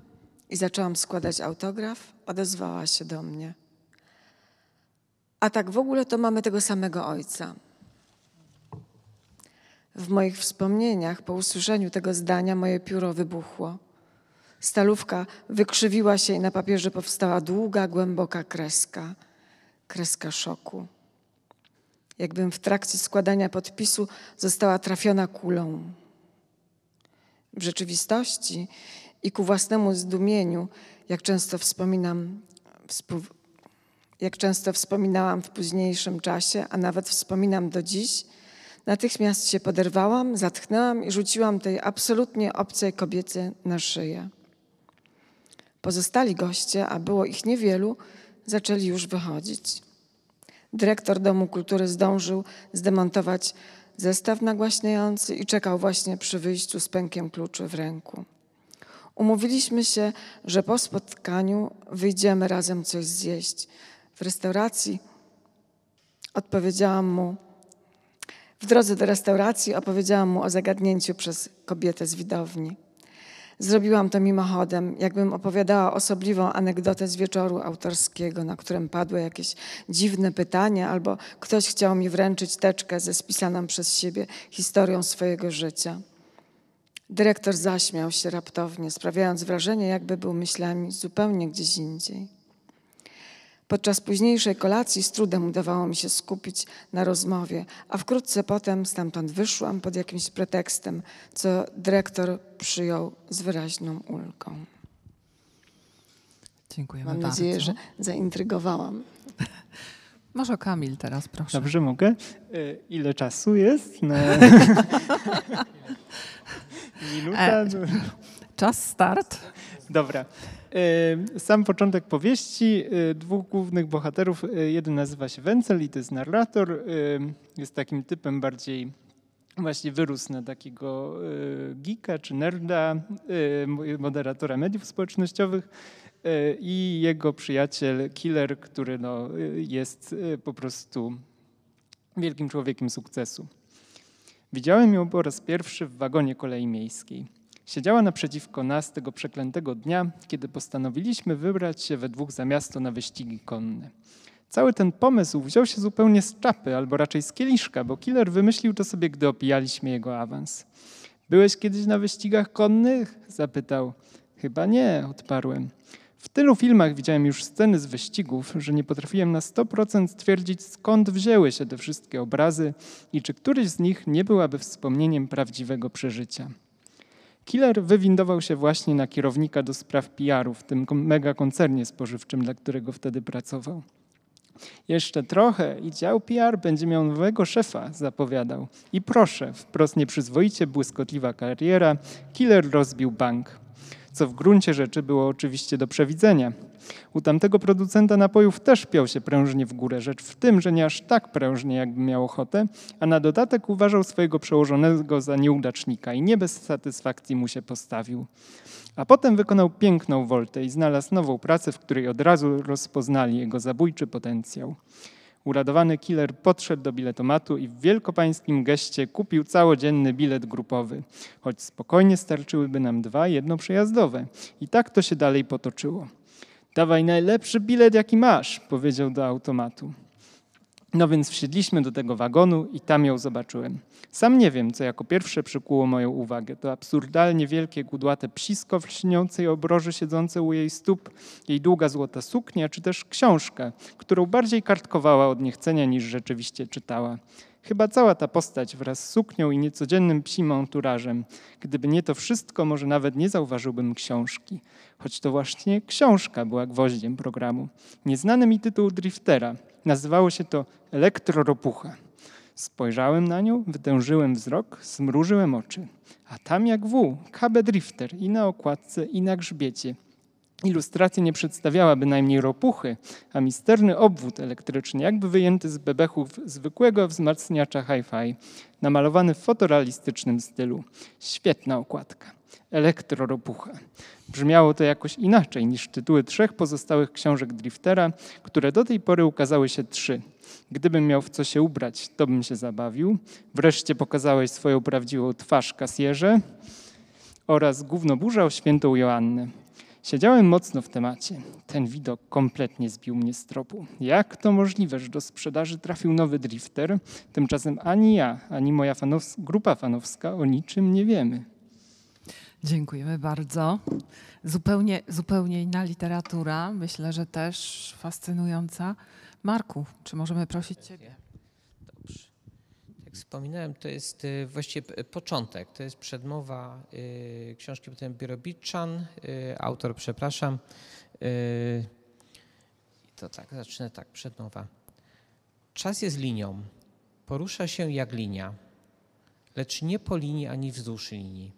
i zaczęłam składać autograf, odezwała się do mnie. A tak w ogóle to mamy tego samego ojca. W moich wspomnieniach po usłyszeniu tego zdania moje pióro wybuchło. Stalówka wykrzywiła się i na papierze powstała długa, głęboka kreska. Kreska szoku. Jakbym w trakcie składania podpisu została trafiona kulą. W rzeczywistości i ku własnemu zdumieniu, jak często wspominam, jak często wspominałam w późniejszym czasie, a nawet wspominam do dziś, Natychmiast się poderwałam, zatchnęłam i rzuciłam tej absolutnie obcej kobiecie na szyję. Pozostali goście, a było ich niewielu, zaczęli już wychodzić. Dyrektor Domu Kultury zdążył zdemontować zestaw nagłaśniający i czekał właśnie przy wyjściu z pękiem kluczy w ręku. Umówiliśmy się, że po spotkaniu wyjdziemy razem coś zjeść. W restauracji odpowiedziałam mu, w drodze do restauracji opowiedziałam mu o zagadnięciu przez kobietę z widowni. Zrobiłam to mimochodem, jakbym opowiadała osobliwą anegdotę z wieczoru autorskiego, na którym padły jakieś dziwne pytania, albo ktoś chciał mi wręczyć teczkę ze spisaną przez siebie historią swojego życia. Dyrektor zaśmiał się raptownie, sprawiając wrażenie, jakby był myślami zupełnie gdzieś indziej. Podczas późniejszej kolacji z trudem udawało mi się skupić na rozmowie, a wkrótce potem stamtąd wyszłam pod jakimś pretekstem, co dyrektor przyjął z wyraźną ulgą. Dziękujemy Mam bardzo. nadzieję, że zaintrygowałam. Może Kamil teraz, proszę. Dobrze, mogę? E, ile czasu jest? Na... Minuta? E, czas start. Dobra. Yy, sam początek powieści, yy, dwóch głównych bohaterów, yy, jeden nazywa się Wencel i to jest narrator, jest takim typem bardziej właśnie wyrósł na takiego geeka czy nerda, moderatora mediów społecznościowych i jego przyjaciel Killer, który no, jest po prostu wielkim człowiekiem sukcesu. Widziałem ją po raz pierwszy w wagonie kolei miejskiej. Siedziała naprzeciwko nas tego przeklętego dnia, kiedy postanowiliśmy wybrać się we dwóch za miasto na wyścigi konne. Cały ten pomysł wziął się zupełnie z czapy, albo raczej z kieliszka, bo killer wymyślił to sobie, gdy opijaliśmy jego awans. Byłeś kiedyś na wyścigach konnych? zapytał. Chyba nie, odparłem. W tylu filmach widziałem już sceny z wyścigów, że nie potrafiłem na 100% stwierdzić, skąd wzięły się te wszystkie obrazy i czy któryś z nich nie byłaby wspomnieniem prawdziwego przeżycia. Killer wywindował się właśnie na kierownika do spraw PR-u w tym megakoncernie spożywczym, dla którego wtedy pracował. Jeszcze trochę i dział PR będzie miał nowego szefa, zapowiadał. I proszę, wprost nieprzyzwoicie błyskotliwa kariera, killer rozbił bank co w gruncie rzeczy było oczywiście do przewidzenia. U tamtego producenta napojów też piał się prężnie w górę, rzecz w tym, że nie aż tak prężnie, jakby miał ochotę, a na dodatek uważał swojego przełożonego za nieudacznika i nie bez satysfakcji mu się postawił. A potem wykonał piękną woltę i znalazł nową pracę, w której od razu rozpoznali jego zabójczy potencjał. Uradowany killer podszedł do biletomatu i w wielkopańskim geście kupił całodzienny bilet grupowy, choć spokojnie starczyłyby nam dwa przejazdowe. I tak to się dalej potoczyło. Dawaj najlepszy bilet, jaki masz, powiedział do automatu. No więc wsiedliśmy do tego wagonu i tam ją zobaczyłem. Sam nie wiem, co jako pierwsze przykuło moją uwagę. To absurdalnie wielkie, kudłate psisko w lśniącej obroży siedzące u jej stóp, jej długa złota suknia, czy też książka, którą bardziej kartkowała od niechcenia niż rzeczywiście czytała. Chyba cała ta postać wraz z suknią i niecodziennym psim anturażem. Gdyby nie to wszystko, może nawet nie zauważyłbym książki. Choć to właśnie książka była gwoździem programu. Nieznany mi tytuł driftera. Nazywało się to Elektroropucha. Spojrzałem na nią, wytężyłem wzrok, zmrużyłem oczy. A tam jak wół, KB Drifter i na okładce, i na grzbiecie – Ilustracja nie przedstawiała bynajmniej ropuchy, a misterny obwód elektryczny, jakby wyjęty z bebechów zwykłego wzmacniacza hi-fi, namalowany w fotorealistycznym stylu. Świetna okładka. Elektroropucha. Brzmiało to jakoś inaczej niż tytuły trzech pozostałych książek Driftera, które do tej pory ukazały się trzy. Gdybym miał w co się ubrać, to bym się zabawił. Wreszcie pokazałeś swoją prawdziwą twarz kasjerze oraz głównoburzał o świętą Joannę. Siedziałem mocno w temacie. Ten widok kompletnie zbił mnie z tropu. Jak to możliwe, że do sprzedaży trafił nowy drifter? Tymczasem ani ja, ani moja fanows grupa fanowska o niczym nie wiemy. Dziękujemy bardzo. Zupełnie, zupełnie inna literatura, myślę, że też fascynująca. Marku, czy możemy prosić Ciebie? wspominałem, to jest y, właściwie początek, to jest przedmowa y, książki potem Birobiczan, y, autor, przepraszam. I to tak, zacznę tak, przedmowa. Czas jest linią, porusza się jak linia, lecz nie po linii ani wzdłuż linii,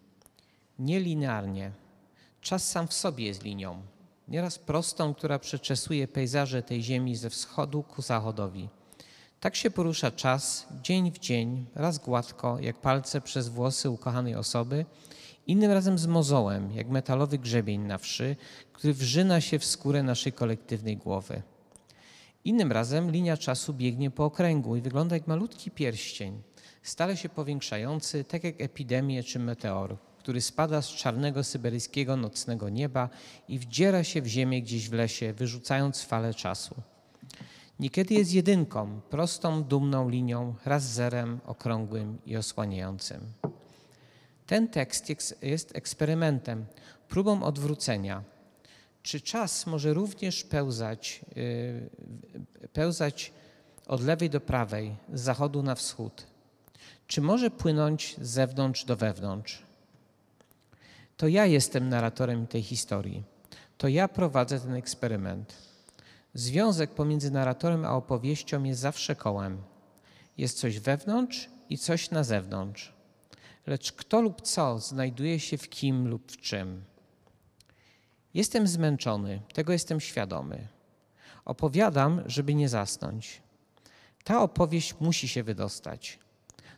nielinearnie. Czas sam w sobie jest linią, nieraz prostą, która przeczesuje pejzaże tej ziemi ze wschodu ku zachodowi. Tak się porusza czas, dzień w dzień, raz gładko, jak palce przez włosy ukochanej osoby, innym razem z mozołem, jak metalowy grzebień na wszy, który wrzyna się w skórę naszej kolektywnej głowy. Innym razem linia czasu biegnie po okręgu i wygląda jak malutki pierścień, stale się powiększający, tak jak epidemie czy meteor, który spada z czarnego syberyjskiego nocnego nieba i wdziera się w ziemię gdzieś w lesie, wyrzucając fale czasu. Niekiedy jest jedynką, prostą, dumną linią, raz zerem, okrągłym i osłaniającym. Ten tekst jest eksperymentem, próbą odwrócenia. Czy czas może również pełzać, yy, pełzać od lewej do prawej, z zachodu na wschód? Czy może płynąć z zewnątrz do wewnątrz? To ja jestem narratorem tej historii. To ja prowadzę ten eksperyment. Związek pomiędzy narratorem a opowieścią jest zawsze kołem. Jest coś wewnątrz i coś na zewnątrz. Lecz kto lub co znajduje się w kim lub w czym. Jestem zmęczony, tego jestem świadomy. Opowiadam, żeby nie zasnąć. Ta opowieść musi się wydostać.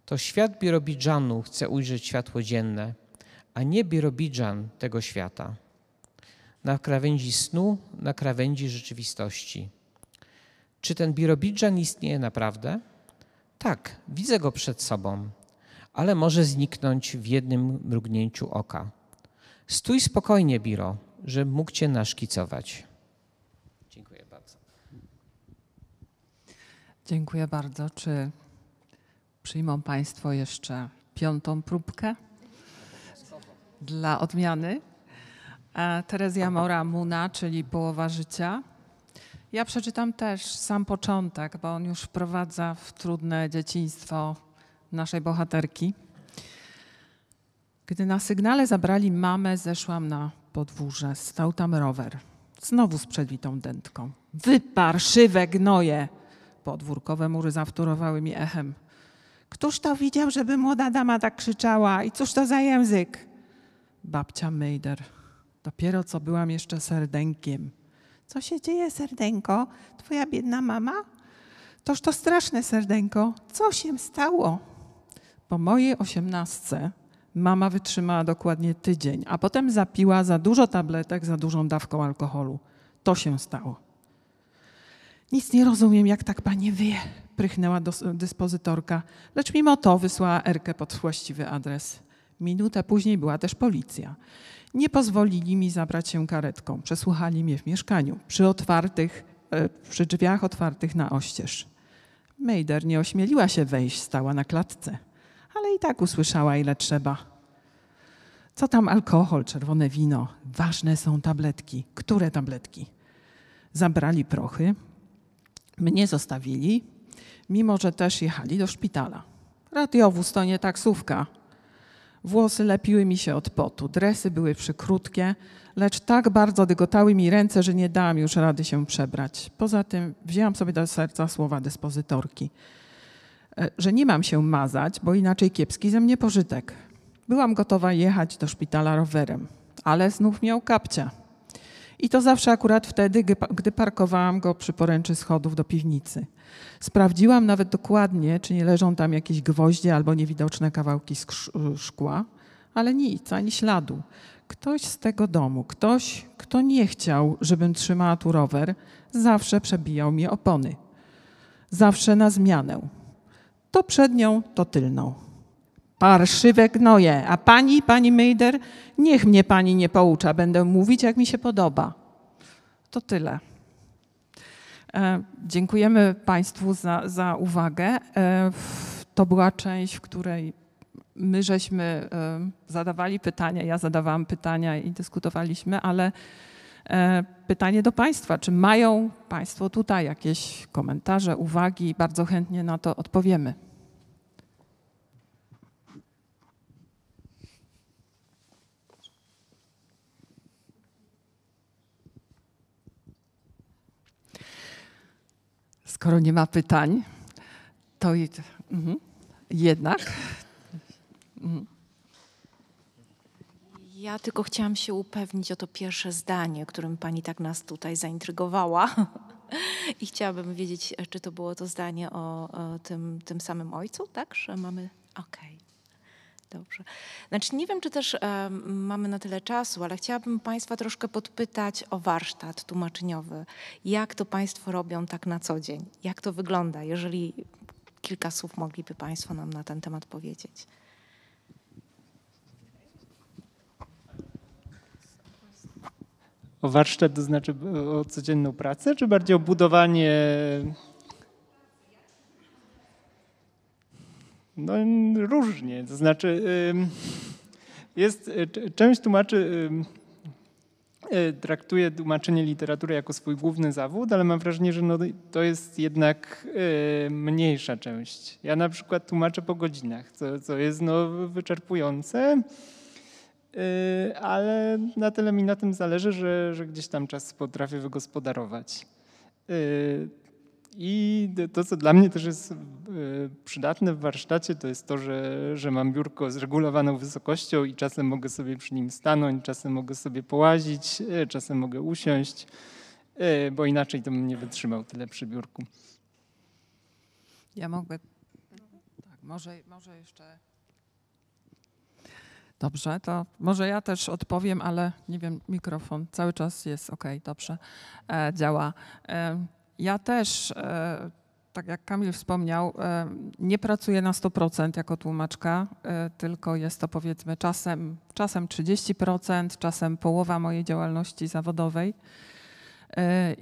To świat Birobidżanu chce ujrzeć światło dzienne, a nie Birobidżan tego świata na krawędzi snu, na krawędzi rzeczywistości. Czy ten Birobidżan istnieje naprawdę? Tak, widzę go przed sobą, ale może zniknąć w jednym mrugnięciu oka. Stój spokojnie, Biro, że mógł cię naszkicować. Dziękuję bardzo. Dziękuję bardzo. Czy przyjmą Państwo jeszcze piątą próbkę? Dla odmiany. E, Terezja Mora Muna, czyli Połowa Życia. Ja przeczytam też sam początek, bo on już wprowadza w trudne dzieciństwo naszej bohaterki. Gdy na sygnale zabrali mamę, zeszłam na podwórze. Stał tam rower, znowu z przedwitą dętką. Wyparszywe gnoje! Podwórkowe mury zawtórowały mi echem. Któż to widział, żeby młoda dama tak krzyczała? I cóż to za język? Babcia Mejder Dopiero co byłam jeszcze serdenkiem. Co się dzieje, serdenko? Twoja biedna mama? Toż to straszne, serdenko. Co się stało? Po mojej osiemnastce mama wytrzymała dokładnie tydzień, a potem zapiła za dużo tabletek, za dużą dawką alkoholu. To się stało. Nic nie rozumiem, jak tak pani wie, prychnęła dyspozytorka, lecz mimo to wysłała Erkę pod właściwy adres. Minutę później była też policja. Nie pozwolili mi zabrać się karetką. Przesłuchali mnie w mieszkaniu, przy otwartych, e, przy drzwiach otwartych na oścież. Mejder nie ośmieliła się wejść, stała na klatce, ale i tak usłyszała, ile trzeba. Co tam alkohol, czerwone wino? Ważne są tabletki. Które tabletki? Zabrali prochy, mnie zostawili, mimo że też jechali do szpitala. Radiowóz to nie taksówka, Włosy lepiły mi się od potu, dresy były przykrótkie, lecz tak bardzo dygotały mi ręce, że nie dałam już rady się przebrać. Poza tym wzięłam sobie do serca słowa dyspozytorki, e, że nie mam się mazać, bo inaczej kiepski ze mnie pożytek. Byłam gotowa jechać do szpitala rowerem, ale znów miał kapcia. I to zawsze akurat wtedy, gdy parkowałam go przy poręczy schodów do piwnicy – Sprawdziłam nawet dokładnie, czy nie leżą tam jakieś gwoździe albo niewidoczne kawałki szkła, ale nic, ani śladu. Ktoś z tego domu, ktoś, kto nie chciał, żebym trzymała tu rower, zawsze przebijał mi opony. Zawsze na zmianę. To przednią, to tylną. Parszywe gnoje, a pani, pani Mejder, niech mnie pani nie poucza, będę mówić jak mi się podoba. To tyle. E, dziękujemy Państwu za, za uwagę. E, to była część, w której my żeśmy e, zadawali pytania, ja zadawałam pytania i dyskutowaliśmy, ale pytanie do Państwa. Czy mają Państwo tutaj jakieś komentarze, uwagi? Bardzo chętnie na to odpowiemy. Skoro nie ma pytań, to mhm. jednak. Mhm. Ja tylko chciałam się upewnić o to pierwsze zdanie, którym pani tak nas tutaj zaintrygowała. I chciałabym wiedzieć, czy to było to zdanie o, o tym, tym samym ojcu, tak? Że mamy. Okej. Okay. Dobrze. Znaczy nie wiem, czy też um, mamy na tyle czasu, ale chciałabym Państwa troszkę podpytać o warsztat tłumaczeniowy. Jak to Państwo robią tak na co dzień? Jak to wygląda? Jeżeli kilka słów mogliby Państwo nam na ten temat powiedzieć. O warsztat, to znaczy o codzienną pracę, czy bardziej o budowanie No różnie, to znaczy jest, y, część tłumaczy y, traktuje tłumaczenie literatury jako swój główny zawód, ale mam wrażenie, że no, to jest jednak y, mniejsza część. Ja na przykład tłumaczę po godzinach, co, co jest no, wyczerpujące, ale na tyle mi na tym zależy, że, że gdzieś tam czas potrafię wygospodarować. I to, co dla mnie też jest e, przydatne w warsztacie, to jest to, że, że mam biurko z regulowaną wysokością i czasem mogę sobie przy nim stanąć, czasem mogę sobie połazić, e, czasem mogę usiąść, e, bo inaczej to bym nie wytrzymał tyle przy biurku. Ja mogę. Tak, może, może jeszcze. Dobrze, to może ja też odpowiem, ale nie wiem, mikrofon cały czas jest ok, dobrze, e, działa. E, ja też, e, tak jak Kamil wspomniał, e, nie pracuję na 100% jako tłumaczka, e, tylko jest to powiedzmy czasem, czasem 30%, czasem połowa mojej działalności zawodowej.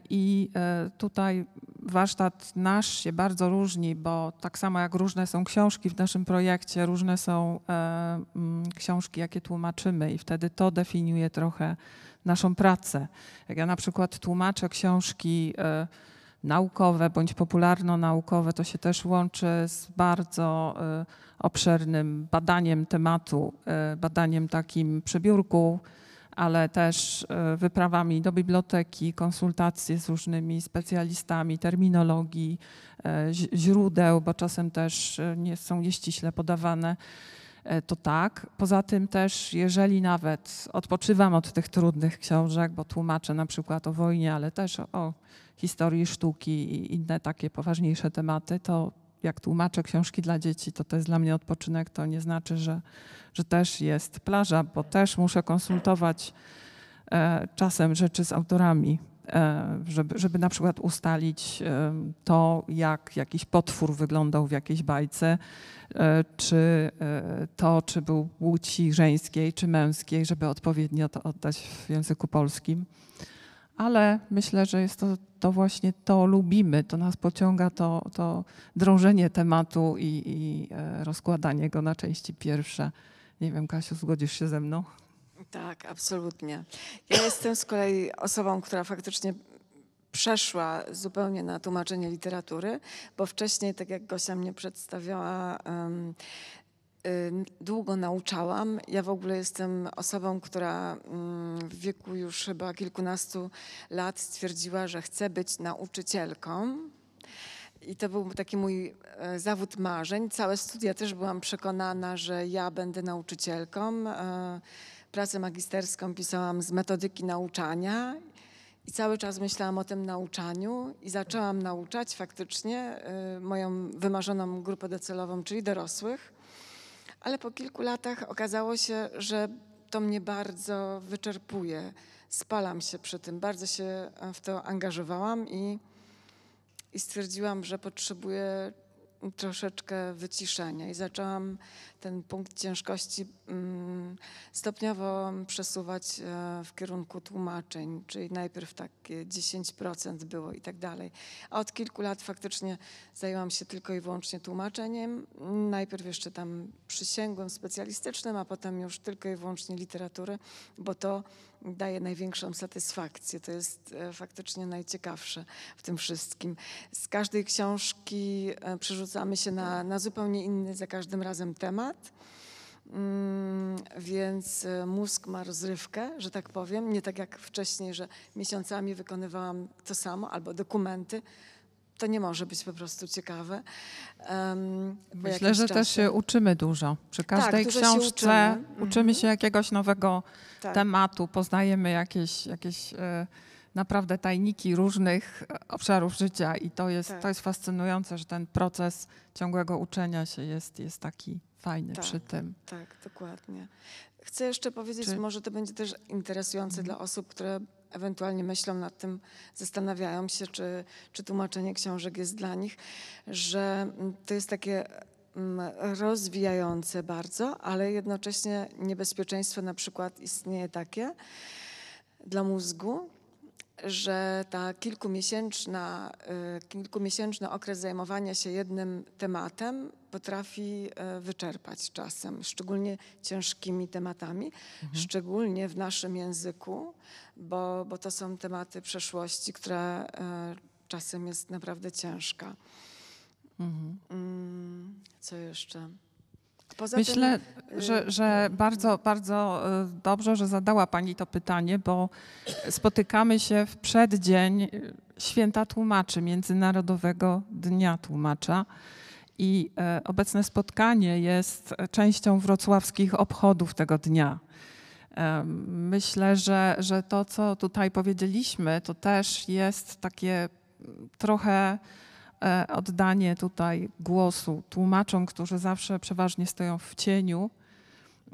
I tutaj warsztat nasz się bardzo różni, bo tak samo jak różne są książki w naszym projekcie, różne są mm, książki, jakie tłumaczymy, i wtedy to definiuje trochę naszą pracę. Jak ja na przykład tłumaczę książki naukowe bądź popularno-naukowe, to się też łączy z bardzo y, obszernym badaniem tematu, y, badaniem takim przebiórku, ale też y, wyprawami do biblioteki, konsultacje z różnymi specjalistami, terminologii, źródeł, bo czasem też nie są nieściśle podawane. To tak. Poza tym też, jeżeli nawet odpoczywam od tych trudnych książek, bo tłumaczę na przykład o wojnie, ale też o, o historii sztuki i inne takie poważniejsze tematy, to jak tłumaczę książki dla dzieci, to to jest dla mnie odpoczynek. To nie znaczy, że, że też jest plaża, bo też muszę konsultować e, czasem rzeczy z autorami, e, żeby, żeby na przykład ustalić e, to, jak jakiś potwór wyglądał w jakiejś bajce, czy to, czy był płci żeńskiej, czy męskiej, żeby odpowiednio to oddać w języku polskim ale myślę, że jest to, to właśnie to lubimy, to nas pociąga to, to drążenie tematu i, i e, rozkładanie go na części pierwsze. Nie wiem, Kasiu, zgodzisz się ze mną? Tak, absolutnie. Ja jestem z kolei osobą, która faktycznie przeszła zupełnie na tłumaczenie literatury, bo wcześniej, tak jak Gosia mnie przedstawiała, długo nauczałam. Ja w ogóle jestem osobą, która mm, w wieku już chyba kilkunastu lat stwierdziła, że chce być nauczycielką. I to był taki mój e, zawód marzeń. Całe studia też byłam przekonana, że ja będę nauczycielką. E, pracę magisterską pisałam z metodyki nauczania i cały czas myślałam o tym nauczaniu i zaczęłam nauczać faktycznie e, moją wymarzoną grupę docelową, czyli dorosłych ale po kilku latach okazało się, że to mnie bardzo wyczerpuje. Spalam się przy tym, bardzo się e, w to angażowałam i, i stwierdziłam, że potrzebuję troszeczkę wyciszenia. I zaczęłam ten punkt ciężkości mm, stopniowo przesuwać e, w kierunku tłumaczeń, czyli najpierw takie 10% było i tak dalej. A od kilku lat faktycznie zajęłam się tylko i wyłącznie tłumaczeniem. Najpierw jeszcze tam przysięgłem specjalistycznym, a potem już tylko i wyłącznie literatury, bo to daje największą satysfakcję. To jest e, faktycznie najciekawsze w tym wszystkim. Z każdej książki e, przerzucamy się na, na zupełnie inny za każdym razem temat Mm, więc e, mózg ma rozrywkę, że tak powiem. Nie tak jak wcześniej, że miesiącami wykonywałam to samo albo dokumenty. To nie może być po prostu ciekawe. Myślę, że czasie. też się uczymy dużo. Przy tak, każdej tak, książce się uczymy. Mhm. uczymy. się jakiegoś nowego tak. tematu, poznajemy jakieś, jakieś e, naprawdę tajniki różnych e, obszarów życia i to jest, tak. to jest fascynujące, że ten proces ciągłego uczenia się jest, jest taki fajny tak, przy tym. Tak, dokładnie. Chcę jeszcze powiedzieć, Czy... może to będzie też interesujące mhm. dla osób, które ewentualnie myślą nad tym, zastanawiają się, czy, czy tłumaczenie książek jest dla nich, że to jest takie mm, rozwijające bardzo, ale jednocześnie niebezpieczeństwo na przykład istnieje takie dla mózgu, że ta kilkumiesięczna, y, kilkumiesięczny okres zajmowania się jednym tematem potrafi y, wyczerpać czasem, szczególnie ciężkimi tematami, mhm. szczególnie w naszym języku, bo, bo to są tematy przeszłości, która y, czasem jest naprawdę ciężka. Mhm. Mm, co jeszcze? Poza Myślę, tym... że, y, że bardzo, bardzo y, dobrze, że zadała Pani to pytanie, bo spotykamy się w przeddzień y, Święta Tłumaczy, Międzynarodowego Dnia Tłumacza. I obecne spotkanie jest częścią wrocławskich obchodów tego dnia. Myślę, że, że to, co tutaj powiedzieliśmy, to też jest takie mm, trochę E, oddanie tutaj głosu tłumaczom, którzy zawsze przeważnie stoją w cieniu,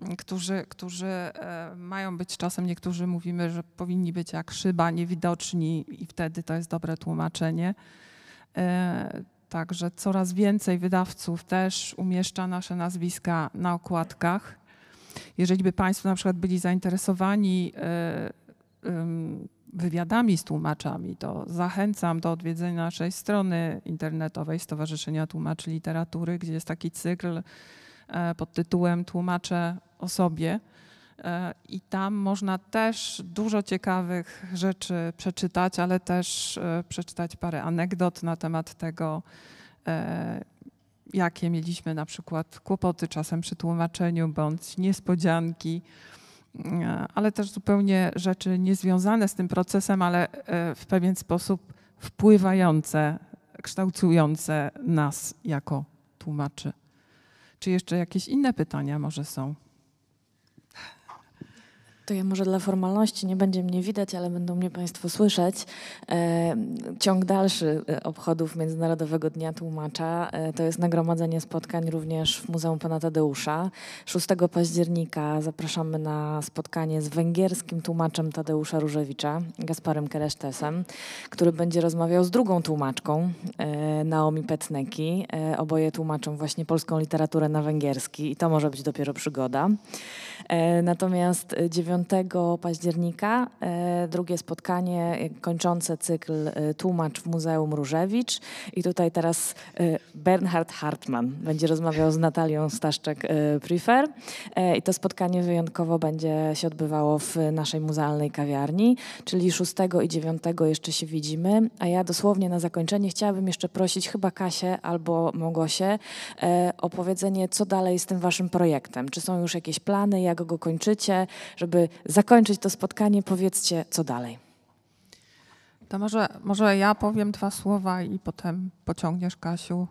mm, którzy, którzy e, mają być czasem, niektórzy mówimy, że powinni być jak szyba, niewidoczni i wtedy to jest dobre tłumaczenie. E, także coraz więcej wydawców też umieszcza nasze nazwiska na okładkach. Jeżeli by Państwo na przykład byli zainteresowani wywiadami z tłumaczami, to zachęcam do odwiedzenia naszej strony internetowej Stowarzyszenia Tłumaczy Literatury, gdzie jest taki cykl e, pod tytułem Tłumaczę o sobie. E, I tam można też dużo ciekawych rzeczy przeczytać, ale też e, przeczytać parę anegdot na temat tego, jakie mieliśmy na przykład kłopoty czasem przy tłumaczeniu bądź niespodzianki. E, ale też zupełnie rzeczy niezwiązane z tym procesem, ale e, w pewien sposób wpływające, kształtujące nas jako tłumaczy. Czy jeszcze jakieś inne pytania może są? To ja może dla formalności, nie będzie mnie widać, ale będą mnie Państwo słyszeć. E, ciąg dalszy e, obchodów Międzynarodowego Dnia Tłumacza e, to jest nagromadzenie spotkań również w Muzeum Pana Tadeusza. 6 października zapraszamy na spotkanie z węgierskim tłumaczem Tadeusza Różewicza, Gasparem Keresztesem, który będzie rozmawiał z drugą tłumaczką, Naomi Petneki. Oboje tłumaczą właśnie polską literaturę na węgierski i to może być dopiero przygoda. Natomiast 9 9 października e, drugie spotkanie e, kończące cykl e, Tłumacz w Muzeum Różewicz. I tutaj teraz Bernhard Hartmann będzie rozmawiał z Natalią Staszczek-Prifer. I to spotkanie wyjątkowo będzie się odbywało w naszej muzealnej kawiarni, czyli 6 i 9 jeszcze się widzimy. A ja dosłownie na zakończenie chciałabym jeszcze prosić chyba Kasię albo Mogosię o powiedzenie, co dalej z tym waszym projektem. Czy są już jakieś plany, jak go kończycie, żeby zakończyć to spotkanie, powiedzcie, co dalej. To może, może ja powiem dwa słowa i potem pociągniesz, Kasiu.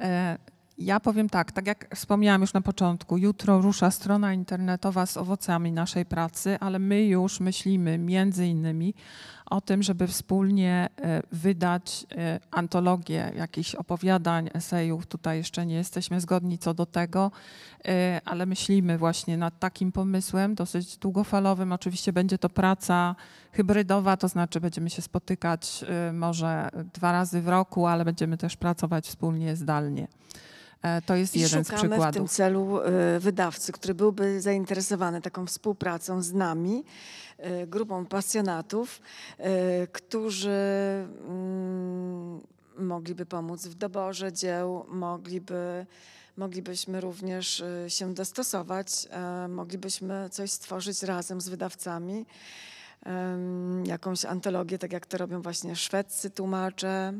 E, ja powiem tak, tak jak wspomniałam już na początku, jutro rusza strona internetowa z owocami naszej pracy, ale my już myślimy między innymi o tym, żeby wspólnie e, wydać e, antologię jakichś opowiadań, esejów. Tutaj jeszcze nie jesteśmy zgodni co do tego, e, ale myślimy właśnie nad takim pomysłem, dosyć długofalowym. Oczywiście będzie to praca hybrydowa, to znaczy będziemy się spotykać może dwa razy w roku, ale będziemy też pracować wspólnie zdalnie. To jest I jeden z przykładów. Szukamy w tym celu wydawcy, który byłby zainteresowany taką współpracą z nami, E, grupą pasjonatów, e, którzy mm, mogliby pomóc w doborze dzieł, mogliby, moglibyśmy również e, się dostosować, moglibyśmy coś stworzyć razem z wydawcami, jakąś antologię, tak jak to robią właśnie szwedzcy tłumacze.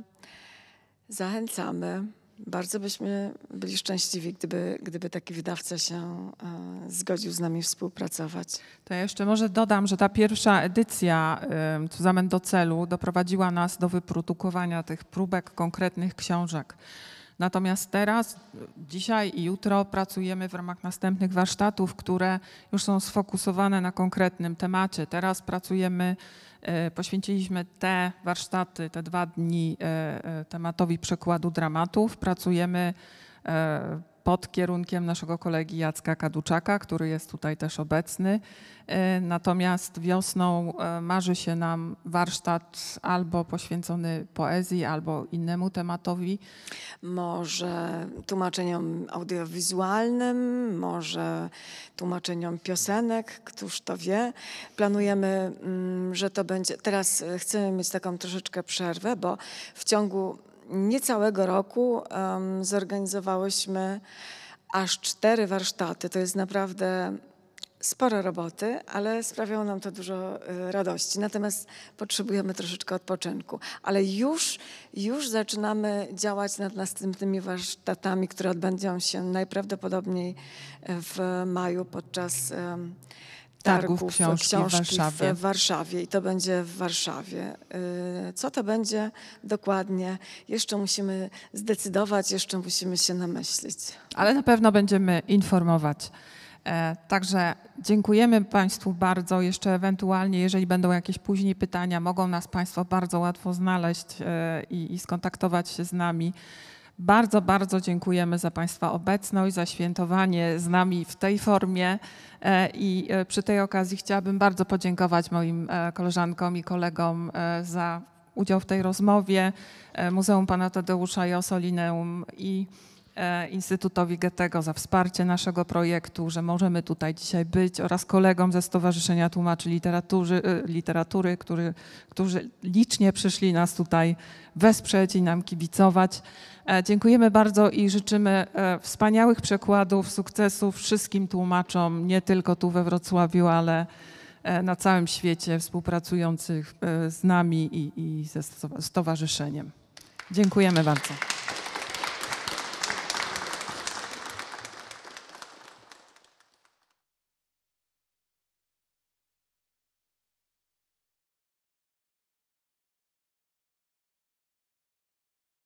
Zachęcamy. Bardzo byśmy byli szczęśliwi, gdyby, gdyby taki wydawca się e, zgodził z nami współpracować. To ja jeszcze może dodam, że ta pierwsza edycja Cuzamen do celu doprowadziła nas do wyprodukowania tych próbek konkretnych książek. Natomiast teraz, dzisiaj i jutro pracujemy w ramach następnych warsztatów, które już są sfokusowane na konkretnym temacie. Teraz pracujemy E, poświęciliśmy te warsztaty, te dwa dni e, e, tematowi przekładu dramatów. Pracujemy pod kierunkiem naszego kolegi Jacka Kaduczaka, który jest tutaj też obecny. E, natomiast wiosną e, marzy się nam warsztat albo poświęcony poezji, albo innemu tematowi. Może tłumaczeniom audiowizualnym, może tłumaczeniom piosenek, któż to wie. Planujemy, mm, że to będzie. Teraz chcemy mieć taką troszeczkę przerwę, bo w ciągu niecałego roku um, zorganizowałyśmy aż cztery warsztaty. To jest naprawdę sporo roboty, ale sprawiało nam to dużo y, radości. Natomiast potrzebujemy troszeczkę odpoczynku. Ale już, już zaczynamy działać nad następnymi warsztatami, które odbędą się najprawdopodobniej y, w maju podczas targów, targów książki, książki w, Warszawie. w, Warszawie. I to będzie w Warszawie. Y, co to będzie dokładnie? Jeszcze musimy zdecydować, jeszcze musimy się namyślić. Ale na pewno będziemy informować. E, także dziękujemy Państwu bardzo. Jeszcze ewentualnie, jeżeli będą jakieś później pytania, mogą nas Państwo bardzo łatwo znaleźć e, i, i skontaktować się z nami. Bardzo, bardzo dziękujemy za Państwa obecność, za świętowanie z nami w tej formie e, i e, przy tej okazji chciałabym bardzo podziękować moim e, koleżankom i kolegom za udział w tej rozmowie, Muzeum Pana Tadeusza i Osolineum i Instytutowi Goethego za wsparcie naszego projektu, że możemy tutaj dzisiaj być oraz kolegom ze Stowarzyszenia Tłumaczy Literatury, Literatury którzy licznie przyszli nas tutaj wesprzeć i nam kibicować. E, dziękujemy bardzo i życzymy e, wspaniałych przekładów, sukcesów wszystkim tłumaczom, nie tylko tu we Wrocławiu, ale e, na całym świecie współpracujących z nami i, i ze stowarzyszeniem. Dziękujemy bardzo.